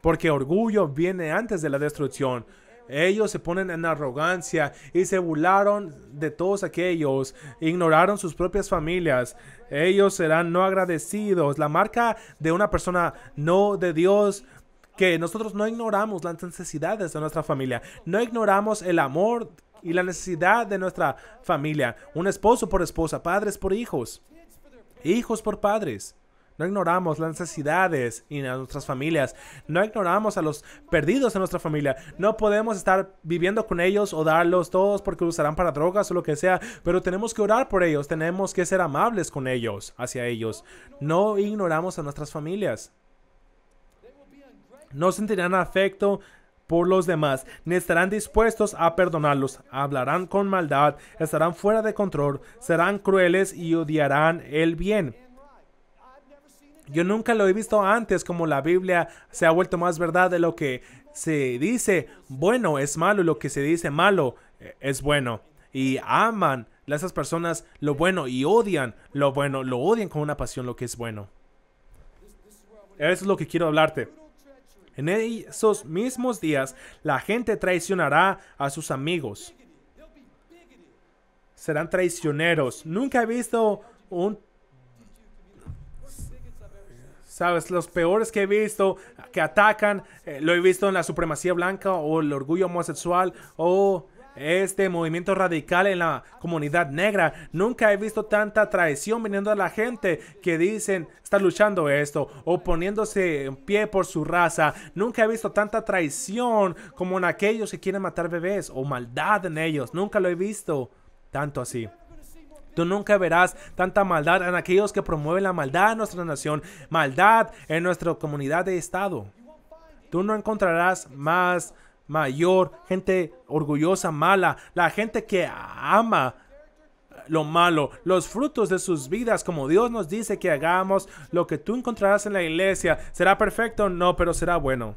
porque orgullo viene antes de la destrucción. Ellos se ponen en arrogancia y se burlaron de todos aquellos, ignoraron sus propias familias. Ellos serán no agradecidos. La marca de una persona no de Dios que nosotros no ignoramos las necesidades de nuestra familia, no ignoramos el amor y la necesidad de nuestra familia, un esposo por esposa, padres por hijos, hijos por padres. No ignoramos las necesidades a nuestras familias. No ignoramos a los perdidos en nuestra familia. No podemos estar viviendo con ellos o darlos todos porque usarán para drogas o lo que sea. Pero tenemos que orar por ellos. Tenemos que ser amables con ellos, hacia ellos. No ignoramos a nuestras familias. No sentirán afecto por los demás, ni estarán dispuestos a perdonarlos, hablarán con maldad, estarán fuera de control, serán crueles y odiarán el bien yo nunca lo he visto antes como la Biblia se ha vuelto más verdad de lo que se dice bueno es malo, y lo que se dice malo eh, es bueno. Y aman esas personas lo bueno y odian lo bueno, lo odian con una pasión lo que es bueno. Eso es lo que quiero hablarte. En esos mismos días, la gente traicionará a sus amigos. Serán traicioneros. Nunca he visto un ¿Sabes? Los peores que he visto, que atacan, eh, lo he visto en la supremacía blanca o el orgullo homosexual o este movimiento radical en la comunidad negra. Nunca he visto tanta traición viniendo a la gente que dicen está luchando esto o poniéndose en pie por su raza. Nunca he visto tanta traición como en aquellos que quieren matar bebés o maldad en ellos. Nunca lo he visto tanto así. Tú nunca verás tanta maldad en aquellos que promueven la maldad en nuestra nación, maldad en nuestra comunidad de Estado. Tú no encontrarás más mayor gente orgullosa, mala, la gente que ama lo malo, los frutos de sus vidas, como Dios nos dice que hagamos, lo que tú encontrarás en la iglesia, será perfecto, no, pero será bueno.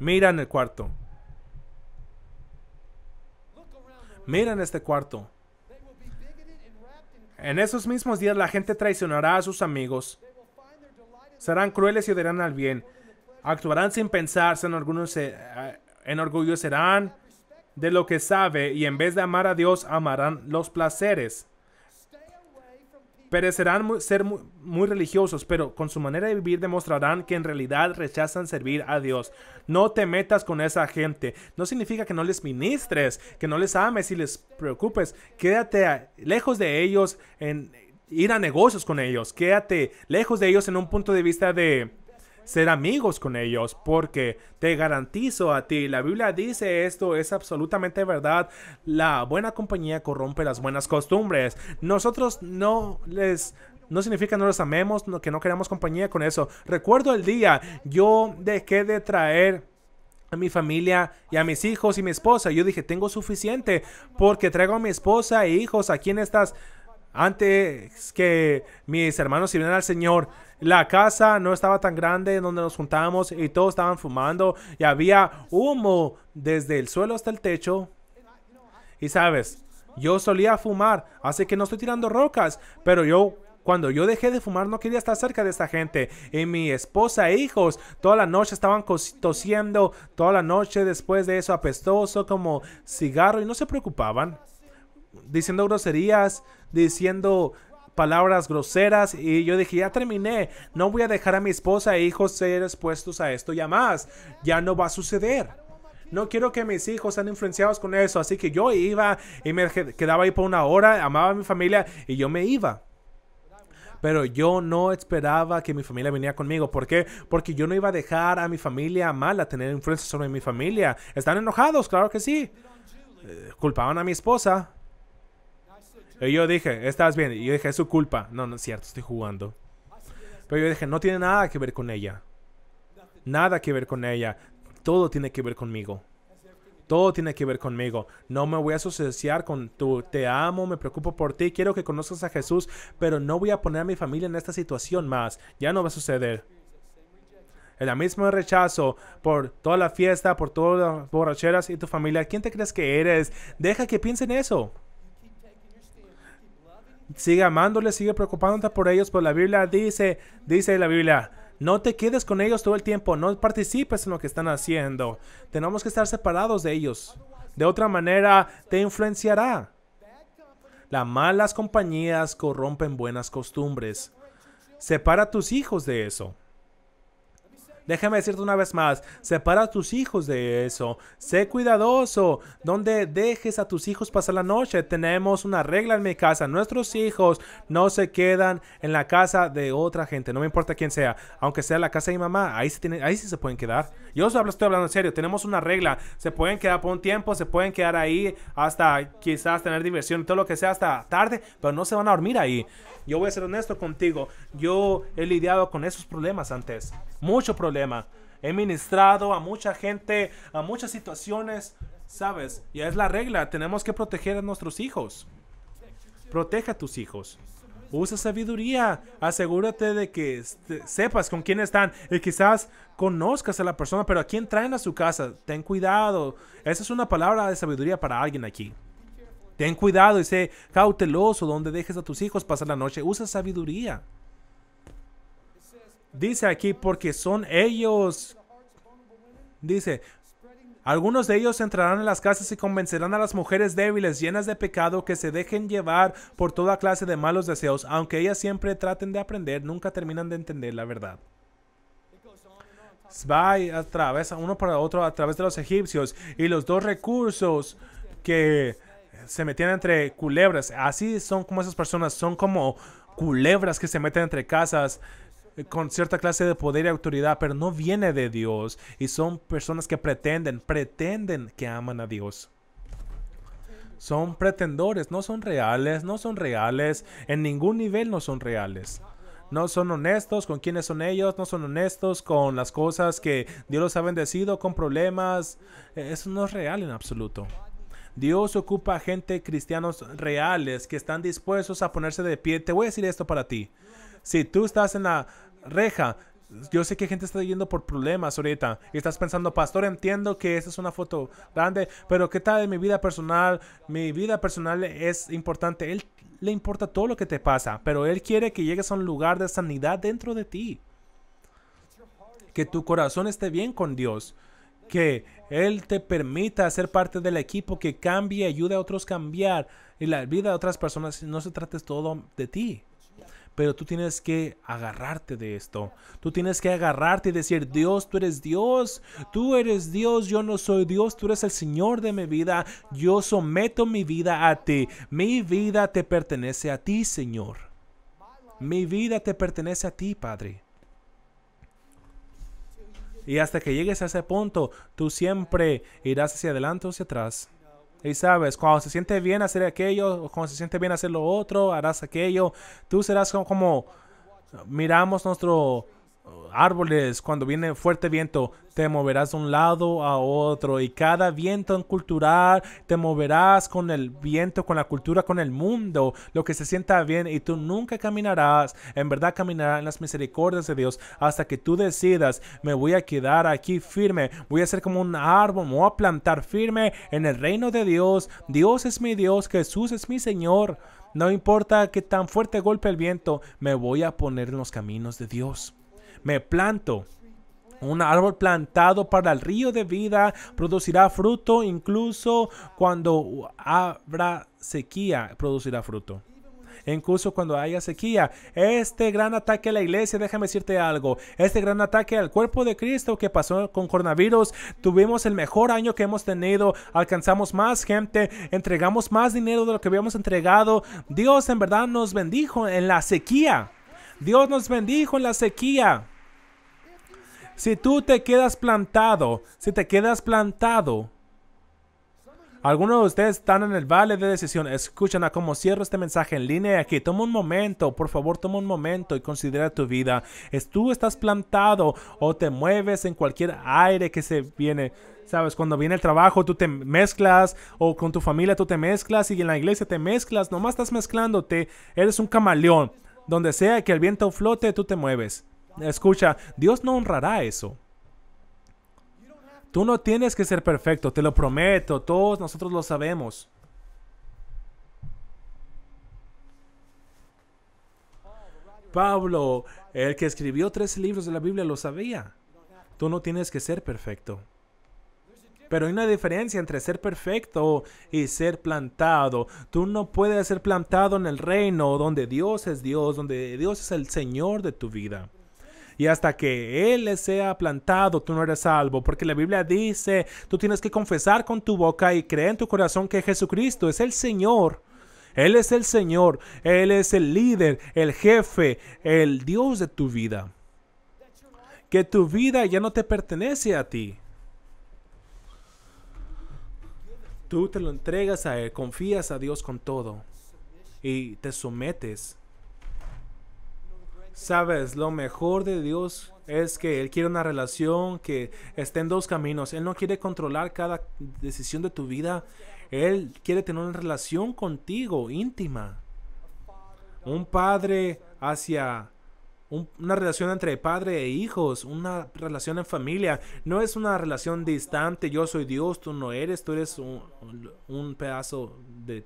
Mira en el cuarto. Mira en este cuarto. En esos mismos días la gente traicionará a sus amigos. Serán crueles y odiarán al bien. Actuarán sin pensar, se eh, enorgullecerán de lo que sabe y en vez de amar a Dios amarán los placeres. Perecerán ser muy, religiosos, pero con su manera de vivir demostrarán que en realidad rechazan servir a Dios. No te metas con esa gente. No significa que no les ministres, que no les ames y les preocupes. Quédate lejos de ellos en ir a negocios con ellos. Quédate lejos de ellos en un punto de vista de ser amigos con ellos, porque te garantizo a ti, la Biblia dice esto, es absolutamente verdad, la buena compañía corrompe las buenas costumbres. Nosotros no les no significa no los amemos, que no queremos compañía con eso. Recuerdo el día, yo dejé de traer a mi familia y a mis hijos y mi esposa. Yo dije, tengo suficiente porque traigo a mi esposa e hijos aquí en estas... Antes que mis hermanos sirvieran al Señor, la casa no estaba tan grande donde nos juntábamos y todos estaban fumando y había humo desde el suelo hasta el techo. Y sabes, yo solía fumar, así que no estoy tirando rocas, pero yo cuando yo dejé de fumar no quería estar cerca de esta gente. Y mi esposa e hijos toda la noche estaban tosiendo, toda la noche después de eso apestoso como cigarro y no se preocupaban. Diciendo groserías, diciendo palabras groseras y yo dije, ya terminé, no voy a dejar a mi esposa e hijos ser expuestos a esto ya más, ya no va a suceder. No quiero que mis hijos sean influenciados con eso, así que yo iba y me quedaba ahí por una hora, amaba a mi familia y yo me iba. Pero yo no esperaba que mi familia viniera conmigo. ¿Por Porque yo no iba a dejar a mi familia mala tener influencia sobre mi familia. Están enojados, claro que sí. Eh, culpaban a mi esposa, y yo dije, estás bien. Y yo dije, es su culpa. No, no es cierto, estoy jugando. Pero yo dije, no tiene nada que ver con ella. Nada que ver con ella. Todo tiene que ver conmigo. Todo tiene que ver conmigo. No me voy a asociar con tu te amo, me preocupo por ti, quiero que conozcas a Jesús, pero no voy a poner a mi familia en esta situación más. Ya no va a suceder el mismo rechazo por toda la fiesta, por todas las borracheras y tu familia. ¿Quién te crees que eres? Deja que piensen eso sigue amándoles, sigue preocupándote por ellos, pero pues la Biblia dice, dice la Biblia, no te quedes con ellos todo el tiempo, no participes en lo que están haciendo. Tenemos que estar separados de ellos. De otra manera, te influenciará. Las malas compañías corrompen buenas costumbres. Separa a tus hijos de eso. Déjame decirte una vez más, separa a tus hijos de eso. Sé cuidadoso donde dejes a tus hijos pasar la noche. Tenemos una regla en mi casa. Nuestros hijos no se quedan en la casa de otra gente. No me importa quién sea. Aunque sea la casa de mi mamá, ahí, ahí sí se pueden quedar. Yo solo estoy hablando en serio. Tenemos una regla. Se pueden quedar por un tiempo, se pueden quedar ahí hasta quizás tener diversión todo lo que sea hasta tarde, pero no se van a dormir ahí. Yo voy a ser honesto contigo. Yo he lidiado con esos problemas antes. Muchos problemas He ministrado a mucha gente, a muchas situaciones, ¿sabes? ya es la regla, tenemos que proteger a nuestros hijos. Proteja a tus hijos. Usa sabiduría. Asegúrate de que este, sepas con quién están. Y quizás conozcas a la persona, pero a quién traen a su casa. Ten cuidado. Esa es una palabra de sabiduría para alguien aquí. Ten cuidado y sé cauteloso donde dejes a tus hijos pasar la noche. Usa sabiduría. Dice aquí, porque son ellos. Dice, algunos de ellos entrarán en las casas y convencerán a las mujeres débiles, llenas de pecado, que se dejen llevar por toda clase de malos deseos, aunque ellas siempre traten de aprender, nunca terminan de entender la verdad. Va a través, uno para otro, a través de los egipcios y los dos recursos que se metían entre culebras. Así son como esas personas, son como culebras que se meten entre casas eh, con cierta clase de poder y autoridad, pero no viene de Dios. Y son personas que pretenden, pretenden que aman a Dios. Son pretendores, no son reales, no son reales, en ningún nivel no son reales. No son honestos con quienes son ellos, no son honestos con las cosas que Dios los ha bendecido, con problemas. Eh, eso no es real en absoluto. Dios ocupa gente cristianos reales que están dispuestos a ponerse de pie. Te voy a decir esto para ti. Si tú estás en la reja. Yo sé que gente está yendo por problemas ahorita. Y estás pensando, pastor, entiendo que esa es una foto grande, pero ¿qué tal de mi vida personal? Mi vida personal es importante. Él le importa todo lo que te pasa, pero Él quiere que llegues a un lugar de sanidad dentro de ti. Que tu corazón esté bien con Dios. Que Él te permita ser parte del equipo que cambie, ayude a otros a cambiar y la vida de otras personas. No se trate todo de ti. Pero tú tienes que agarrarte de esto. Tú tienes que agarrarte y decir, Dios, tú eres Dios. Tú eres Dios, yo no soy Dios. Tú eres el Señor de mi vida. Yo someto mi vida a ti. Mi vida te pertenece a ti, Señor. Mi vida te pertenece a ti, Padre. Y hasta que llegues a ese punto, tú siempre irás hacia adelante o hacia atrás. Y sabes, cuando se siente bien hacer aquello, o cuando se siente bien hacer lo otro, harás aquello. Tú serás como, como miramos nuestro árboles, cuando viene fuerte viento, te moverás de un lado a otro y cada viento cultural te moverás con el viento, con la cultura, con el mundo, lo que se sienta bien y tú nunca caminarás, en verdad caminarás en las misericordias de Dios hasta que tú decidas, me voy a quedar aquí firme, voy a ser como un árbol, me voy a plantar firme en el reino de Dios, Dios es mi Dios, Jesús es mi Señor. No importa que tan fuerte golpe el viento, me voy a poner en los caminos de Dios. Me planto. Un árbol plantado para el río de vida producirá fruto, incluso cuando habrá sequía, producirá fruto incluso cuando haya sequía. Este gran ataque a la iglesia, déjame decirte algo, este gran ataque al cuerpo de Cristo que pasó con coronavirus, tuvimos el mejor año que hemos tenido, alcanzamos más gente, entregamos más dinero de lo que habíamos entregado. Dios en verdad nos bendijo en la sequía. Dios nos bendijo en la sequía. Si tú te quedas plantado, si te quedas plantado, algunos de ustedes están en el vale de decisión. Escuchen a cómo cierro este mensaje en línea aquí. Toma un momento, por favor, toma un momento y considera tu vida. Es, tú estás plantado o te mueves en cualquier aire que se viene. Sabes, cuando viene el trabajo tú te mezclas o con tu familia tú te mezclas y en la iglesia te mezclas. Nomás estás mezclándote. Eres un camaleón. Donde sea que el viento flote, tú te mueves. Escucha, Dios no honrará eso. Tú no tienes que ser perfecto, te lo prometo, todos nosotros lo sabemos. Pablo, el que escribió tres libros de la Biblia, lo sabía. Tú no tienes que ser perfecto. Pero hay una diferencia entre ser perfecto y ser plantado. Tú no puedes ser plantado en el reino donde Dios es Dios, donde Dios es el Señor de tu vida. Y hasta que Él sea plantado, tú no eres salvo. Porque la Biblia dice, tú tienes que confesar con tu boca y creer en tu corazón que Jesucristo es el Señor. Él es el Señor, Él es el líder, el jefe, el Dios de tu vida. Que tu vida ya no te pertenece a ti. Tú te lo entregas a Él, confías a Dios con todo y te sometes. Sabes, lo mejor de Dios es que Él quiere una relación que esté en dos caminos. Él no quiere controlar cada decisión de tu vida. Él quiere tener una relación contigo íntima. Un padre hacia una relación entre padre e hijos, una relación en familia. No es una relación distante, yo soy Dios, tú no eres, tú eres un, un pedazo de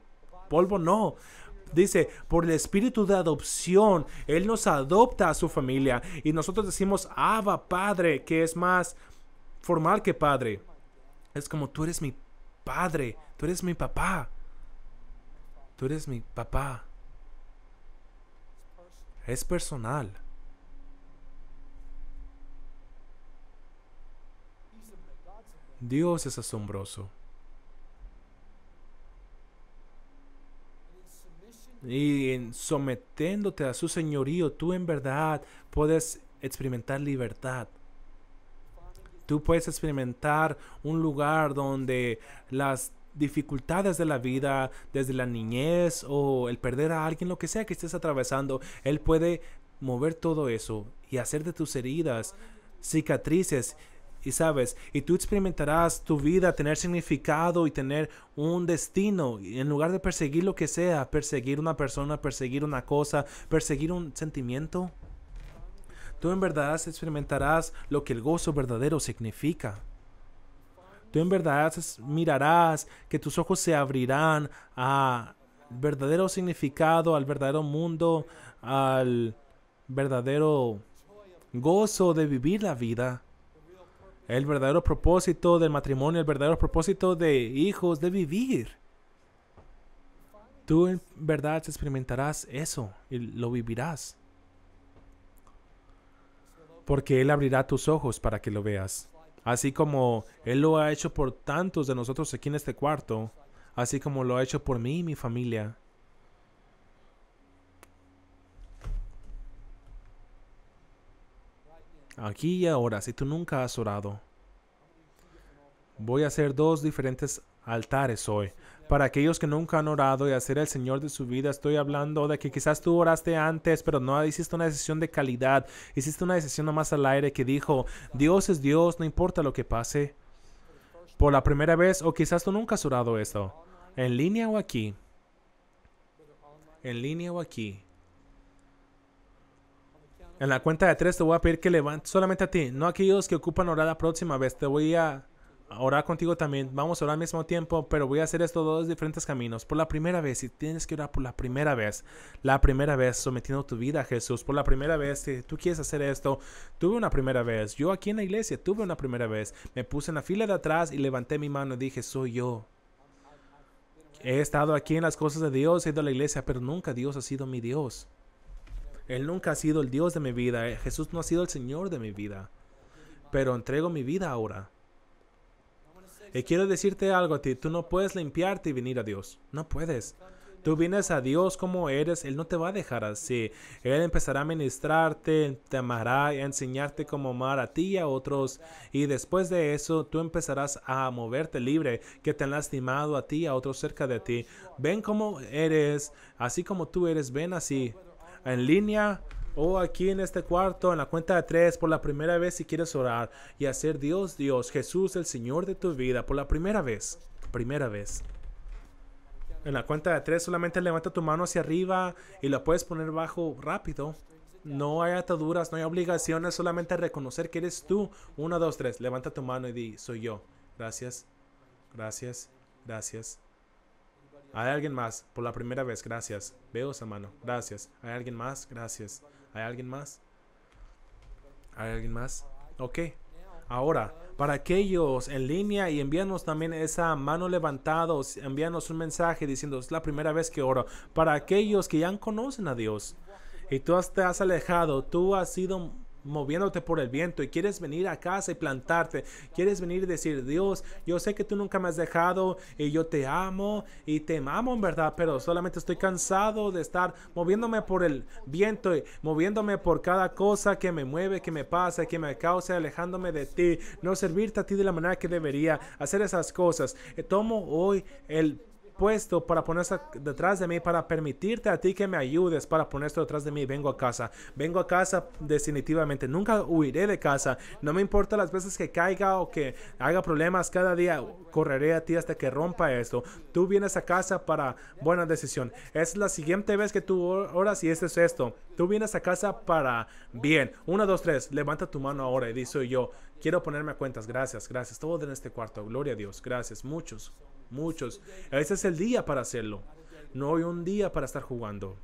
polvo, no. Dice, por el espíritu de adopción, Él nos adopta a su familia. Y nosotros decimos, Abba, Padre, que es más formal que Padre. Es como, tú eres mi Padre, tú eres mi papá. Tú eres mi papá. Es personal. Dios es asombroso. Y sometiéndote a su señorío, tú en verdad puedes experimentar libertad. Tú puedes experimentar un lugar donde las dificultades de la vida, desde la niñez o el perder a alguien, lo que sea que estés atravesando, Él puede mover todo eso y hacer de tus heridas cicatrices y sabes, y tú experimentarás tu vida tener significado y tener un destino. en lugar de perseguir lo que sea, perseguir una persona, perseguir una cosa, perseguir un sentimiento. Tú en verdad experimentarás lo que el gozo verdadero significa. Tú en verdad mirarás que tus ojos se abrirán a verdadero significado, al verdadero mundo, al verdadero gozo de vivir la vida el verdadero propósito del matrimonio, el verdadero propósito de hijos, de vivir. Tú en verdad experimentarás eso y lo vivirás. Porque Él abrirá tus ojos para que lo veas. Así como Él lo ha hecho por tantos de nosotros aquí en este cuarto, así como lo ha hecho por mí y mi familia. aquí y ahora, si tú nunca has orado. Voy a hacer dos diferentes altares hoy. Para aquellos que nunca han orado y hacer el Señor de su vida, estoy hablando de que quizás tú oraste antes, pero no hiciste una decisión de calidad, hiciste una decisión nomás al aire que dijo, Dios es Dios, no importa lo que pase. Por la primera vez, o quizás tú nunca has orado esto, en línea o aquí. En línea o aquí. En la cuenta de tres te voy a pedir que levantes solamente a ti, no a aquellos que ocupan orar la próxima vez. Te voy a orar contigo también. Vamos a orar al mismo tiempo, pero voy a hacer esto dos diferentes caminos. Por la primera vez, si tienes que orar por la primera vez, la primera vez sometiendo tu vida a Jesús, por la primera vez, si tú quieres hacer esto, tuve una primera vez. Yo aquí en la iglesia tuve una primera vez. Me puse en la fila de atrás y levanté mi mano y dije, soy yo. He estado aquí en las cosas de Dios, he ido a la iglesia, pero nunca Dios ha sido mi Dios. Él nunca ha sido el Dios de mi vida. Eh, Jesús no ha sido el Señor de mi vida. Pero entrego mi vida ahora. Y quiero decirte algo a ti. Tú no puedes limpiarte y venir a Dios. No puedes. Tú vienes a Dios como eres. Él no te va a dejar así. Él empezará a ministrarte, te amará, a enseñarte cómo amar a ti y a otros. Y después de eso, tú empezarás a moverte libre, que te han lastimado a ti y a otros cerca de ti. Ven como eres, así como tú eres, ven así en línea o aquí en este cuarto, en la cuenta de tres, por la primera vez si quieres orar y hacer Dios, Dios, Jesús, el Señor de tu vida, por la primera vez, primera vez. En la cuenta de tres solamente levanta tu mano hacia arriba y la puedes poner bajo rápido. No hay ataduras, no hay obligaciones, solamente reconocer que eres tú. Uno, dos, tres. Levanta tu mano y di, soy yo. Gracias, gracias, gracias. Hay alguien más, por la primera vez, gracias. Veo esa mano, gracias. Hay alguien más, gracias. Hay alguien más. Hay alguien más. Ok. Ahora, para aquellos en línea y envíanos también esa mano levantada, envíanos un mensaje diciendo, es la primera vez que oro. Para aquellos que ya conocen a Dios y tú te has alejado, tú has sido moviéndote por el viento y quieres venir a casa y plantarte, quieres venir y decir, Dios, yo sé que tú nunca me has dejado y yo te amo y te amo en verdad, pero solamente estoy cansado de estar moviéndome por el viento y moviéndome por cada cosa que me mueve, que me pasa, que me causa alejándome de ti, no servirte a ti de la manera que debería, hacer esas cosas. Eh, tomo hoy el puesto para ponerse detrás de mí, para permitirte a ti que me ayudes, para esto detrás de mí. Vengo a casa, vengo a casa definitivamente. Nunca huiré de casa. No me importa las veces que caiga o que haga problemas cada día. Correré a ti hasta que rompa esto. Tú vienes a casa para buena decisión. Es la siguiente vez que tú oras y este es esto. Tú vienes a casa para bien. 1 dos, tres. Levanta tu mano ahora y dice yo. Quiero ponerme a cuentas. Gracias, gracias. Todo en este cuarto. Gloria a Dios. Gracias. Muchos muchos. Ese es el día para hacerlo. No hay un día para estar jugando.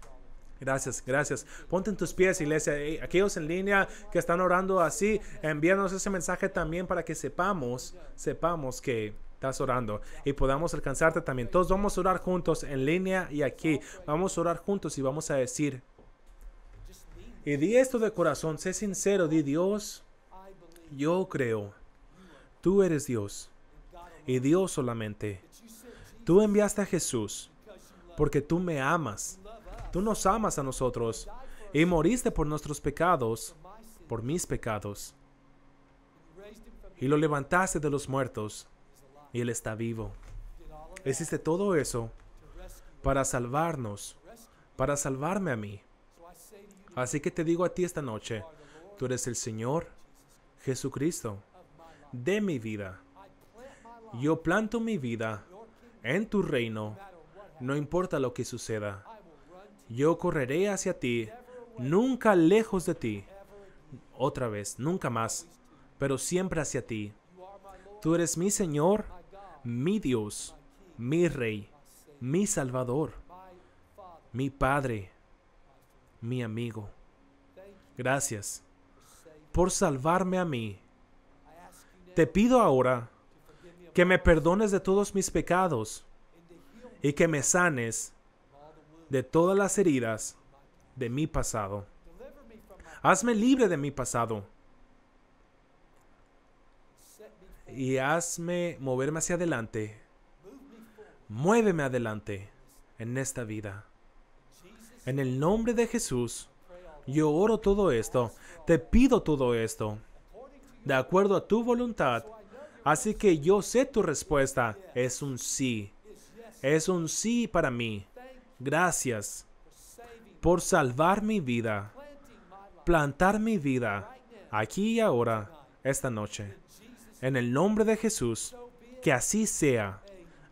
Gracias, gracias. Ponte en tus pies, iglesia. Aquellos en línea que están orando así, envíanos ese mensaje también para que sepamos, sepamos que estás orando y podamos alcanzarte también. Todos vamos a orar juntos en línea y aquí. Vamos a orar juntos y vamos a decir. Y di esto de corazón, sé sincero, di Dios, yo creo, tú eres Dios y Dios solamente. Tú enviaste a Jesús porque tú me amas. Tú nos amas a nosotros y moriste por nuestros pecados, por mis pecados. Y lo levantaste de los muertos y Él está vivo. Hiciste todo eso para salvarnos, para salvarme a mí. Así que te digo a ti esta noche, tú eres el Señor Jesucristo de mi vida. Yo planto mi vida en tu reino, no importa lo que suceda. Yo correré hacia ti, nunca lejos de ti. Otra vez, nunca más, pero siempre hacia ti. Tú eres mi Señor, mi Dios, mi Rey, mi Salvador, mi Padre, mi amigo. Gracias por salvarme a mí. Te pido ahora que me perdones de todos mis pecados y que me sanes de todas las heridas de mi pasado. Hazme libre de mi pasado. Y hazme moverme hacia adelante. Muéveme adelante en esta vida. En el nombre de Jesús, yo oro todo esto. Te pido todo esto. De acuerdo a tu voluntad Así que yo sé tu respuesta. Es un sí. Es un sí para mí. Gracias por salvar mi vida, plantar mi vida, aquí y ahora, esta noche. En el nombre de Jesús, que así sea.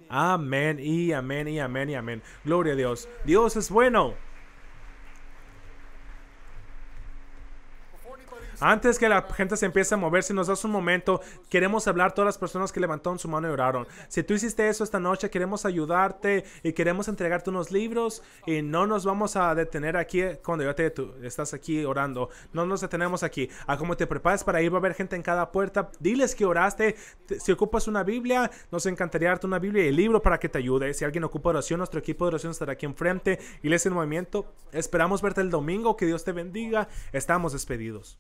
Amén y amén y amén y amén. Gloria a Dios. Dios es bueno. Antes que la gente se empiece a mover, si nos das un momento, queremos hablar todas las personas que levantaron su mano y oraron. Si tú hiciste eso esta noche, queremos ayudarte y queremos entregarte unos libros y no nos vamos a detener aquí cuando yo te tú estás aquí orando. No nos detenemos aquí. A cómo te prepares para ir, va a haber gente en cada puerta. Diles que oraste. Si ocupas una Biblia, nos encantaría darte una Biblia y el libro para que te ayude. Si alguien ocupa oración, nuestro equipo de oración estará aquí enfrente. y les en Movimiento, esperamos verte el domingo. Que Dios te bendiga. Estamos despedidos.